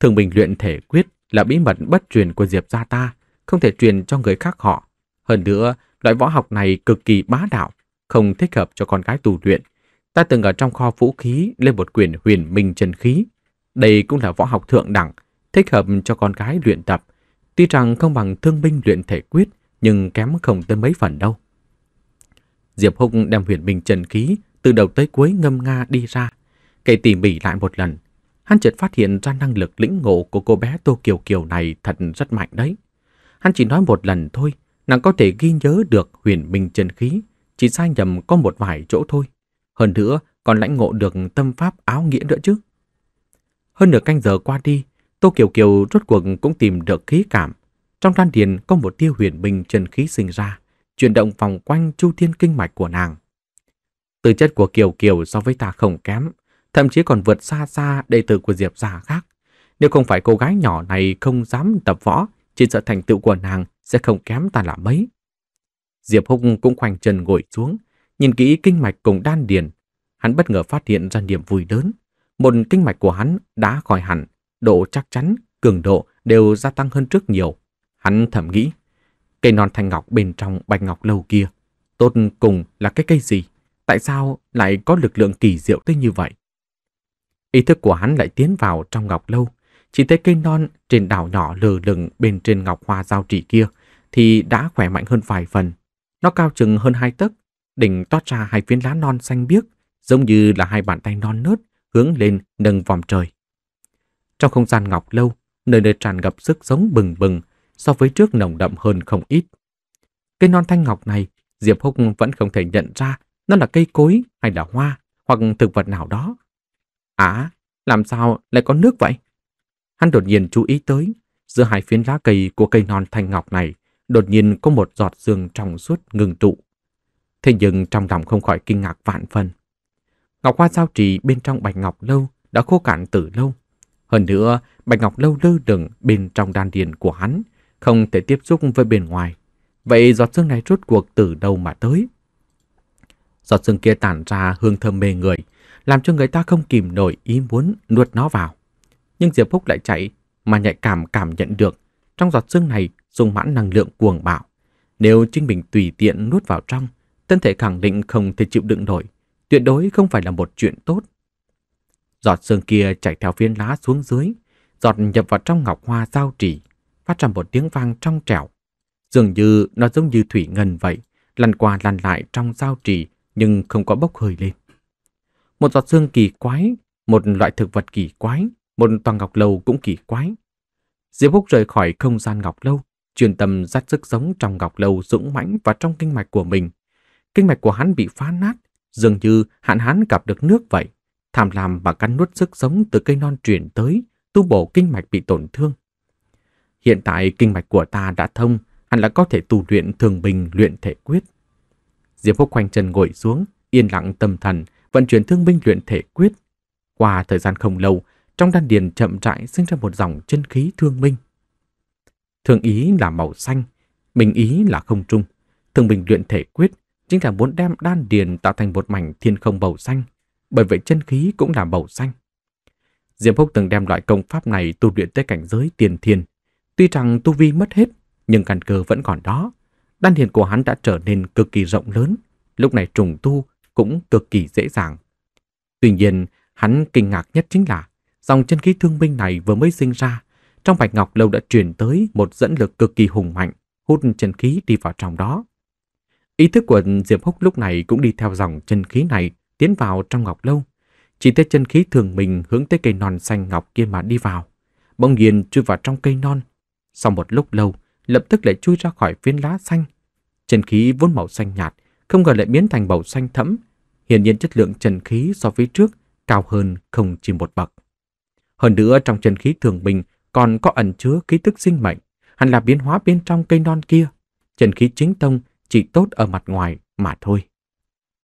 Thường bình luyện thể quyết là bí mật bất truyền của Diệp gia ta, không thể truyền cho người khác họ. Hơn nữa, loại võ học này cực kỳ bá đạo, không thích hợp cho con gái tu luyện. Ta từng ở trong kho vũ khí lên một quyển huyền minh chân khí. Đây cũng là võ học thượng đẳng, thích hợp cho con gái luyện tập. Tuy rằng không bằng thương binh luyện thể quyết, nhưng kém không tới mấy phần đâu. Diệp Húc đem huyền minh trần khí từ đầu tới cuối ngâm nga đi ra, kể tỉ mỉ lại một lần. Hắn chợt phát hiện ra năng lực lĩnh ngộ của cô bé Tô Kiều Kiều này thật rất mạnh đấy. Hắn chỉ nói một lần thôi, nàng có thể ghi nhớ được huyền minh trần khí, chỉ sai nhầm có một vài chỗ thôi. Hơn nữa, còn lãnh ngộ được tâm pháp áo nghĩa nữa chứ. Hơn nửa canh giờ qua đi, Tô Kiều Kiều rốt cuộc cũng tìm được khí cảm. Trong đan điền có một tiêu huyền minh trần khí sinh ra chuyển động vòng quanh chu thiên kinh mạch của nàng. Tư chất của Kiều Kiều so với ta không kém, thậm chí còn vượt xa xa đệ tử của Diệp gia khác. Nếu không phải cô gái nhỏ này không dám tập võ, chỉ sợ thành tựu của nàng sẽ không kém ta là mấy. Diệp Húc cũng khoanh chân ngồi xuống, nhìn kỹ kinh mạch cùng đan điền. Hắn bất ngờ phát hiện ra niềm vui lớn. Một kinh mạch của hắn đã khỏi hẳn, độ chắc chắn, cường độ đều gia tăng hơn trước nhiều. Hắn thầm nghĩ, Cây non thanh ngọc bên trong bạch ngọc lâu kia, tốt cùng là cái cây gì? Tại sao lại có lực lượng kỳ diệu tới như vậy? Ý thức của hắn lại tiến vào trong ngọc lâu, chỉ thấy cây non trên đảo nhỏ lờ lửng bên trên ngọc hoa giao trì kia thì đã khỏe mạnh hơn vài phần. Nó cao chừng hơn hai tấc, đỉnh toát ra hai phiến lá non xanh biếc, giống như là hai bàn tay non nớt hướng lên nâng vòng trời. Trong không gian ngọc lâu, nơi nơi tràn ngập sức sống bừng bừng so với trước nồng đậm hơn không ít. Cây non thanh ngọc này, Diệp Húc vẫn không thể nhận ra nó là cây cối hay là hoa hoặc thực vật nào đó. À, làm sao lại có nước vậy? Hắn đột nhiên chú ý tới, giữa hai phiến lá cây của cây non thanh ngọc này, đột nhiên có một giọt sương trong suốt ngừng tụ. Thế nhưng trong lòng không khỏi kinh ngạc vạn phần. Ngọc hoa giao trì bên trong bạch ngọc lâu đã khô cạn từ lâu. Hơn nữa, bạch ngọc lâu lơ lửng bên trong đan điền của hắn, không thể tiếp xúc với bên ngoài. Vậy giọt sương này rốt cuộc từ đâu mà tới? Giọt sương kia tản ra hương thơm mê người, làm cho người ta không kìm nổi ý muốn nuốt nó vào. Nhưng Diệp Phúc lại chạy mà nhạy cảm cảm nhận được trong giọt sương này dùng mãn năng lượng cuồng bạo. Nếu chính mình tùy tiện nuốt vào trong, thân thể khẳng định không thể chịu đựng nổi, tuyệt đối không phải là một chuyện tốt. Giọt sương kia chạy theo viên lá xuống dưới, giọt nhập vào trong ngọc hoa giao trì phát ra một tiếng vang trong trẻo. Dường như nó giống như thủy ngân vậy, lăn qua lăn lại trong giao trì nhưng không có bốc hơi lên. Một giọt xương kỳ quái, một loại thực vật kỳ quái, một toàn ngọc lâu cũng kỳ quái. Diệp Húc rời khỏi không gian ngọc lâu, chuyên tâm dắt sức sống trong ngọc lâu dũng mãnh và trong kinh mạch của mình. Kinh mạch của hắn bị phá nát, dường như hạn hắn gặp được nước vậy, tham lam và cắn nuốt sức sống từ cây non truyền tới, tu bổ kinh mạch bị tổn thương. Hiện tại kinh mạch của ta đã thông, hẳn là có thể tu luyện thường bình luyện thể quyết. Diệp Phúc khoanh chân ngồi xuống, yên lặng tâm thần, vận chuyển thương binh luyện thể quyết. Qua thời gian không lâu, trong đan điền chậm rãi sinh ra một dòng chân khí thương minh. Thường ý là màu xanh, bình ý là không trung. Thường bình luyện thể quyết chính là muốn đem đan điền tạo thành một mảnh thiên không màu xanh, bởi vậy chân khí cũng là màu xanh. Diệp Phúc từng đem loại công pháp này tu luyện tới cảnh giới tiền thiên, Tuy rằng tu vi mất hết, nhưng căn cơ vẫn còn đó. Đan điền của hắn đã trở nên cực kỳ rộng lớn, lúc này trùng tu cũng cực kỳ dễ dàng. Tuy nhiên, hắn kinh ngạc nhất chính là dòng chân khí thương binh này vừa mới sinh ra, trong bạch ngọc lâu đã truyền tới một dẫn lực cực kỳ hùng mạnh, hút chân khí đi vào trong đó. Ý thức của Diệp Húc lúc này cũng đi theo dòng chân khí này tiến vào trong ngọc lâu. Chỉ thấy chân khí thường mình hướng tới cây non xanh ngọc kia mà đi vào. Bỗng nhiên chui vào trong cây non, sau một lúc lâu, lập tức lại chui ra khỏi viên lá xanh. Trần khí vốn màu xanh nhạt, không ngờ lại biến thành màu xanh thẫm. Hiển nhiên chất lượng trần khí so với trước cao hơn không chỉ một bậc. Hơn nữa trong trần khí thường bình còn có ẩn chứa khí tức sinh mệnh, hẳn là biến hóa bên trong cây non kia. Trần khí chính tông chỉ tốt ở mặt ngoài mà thôi.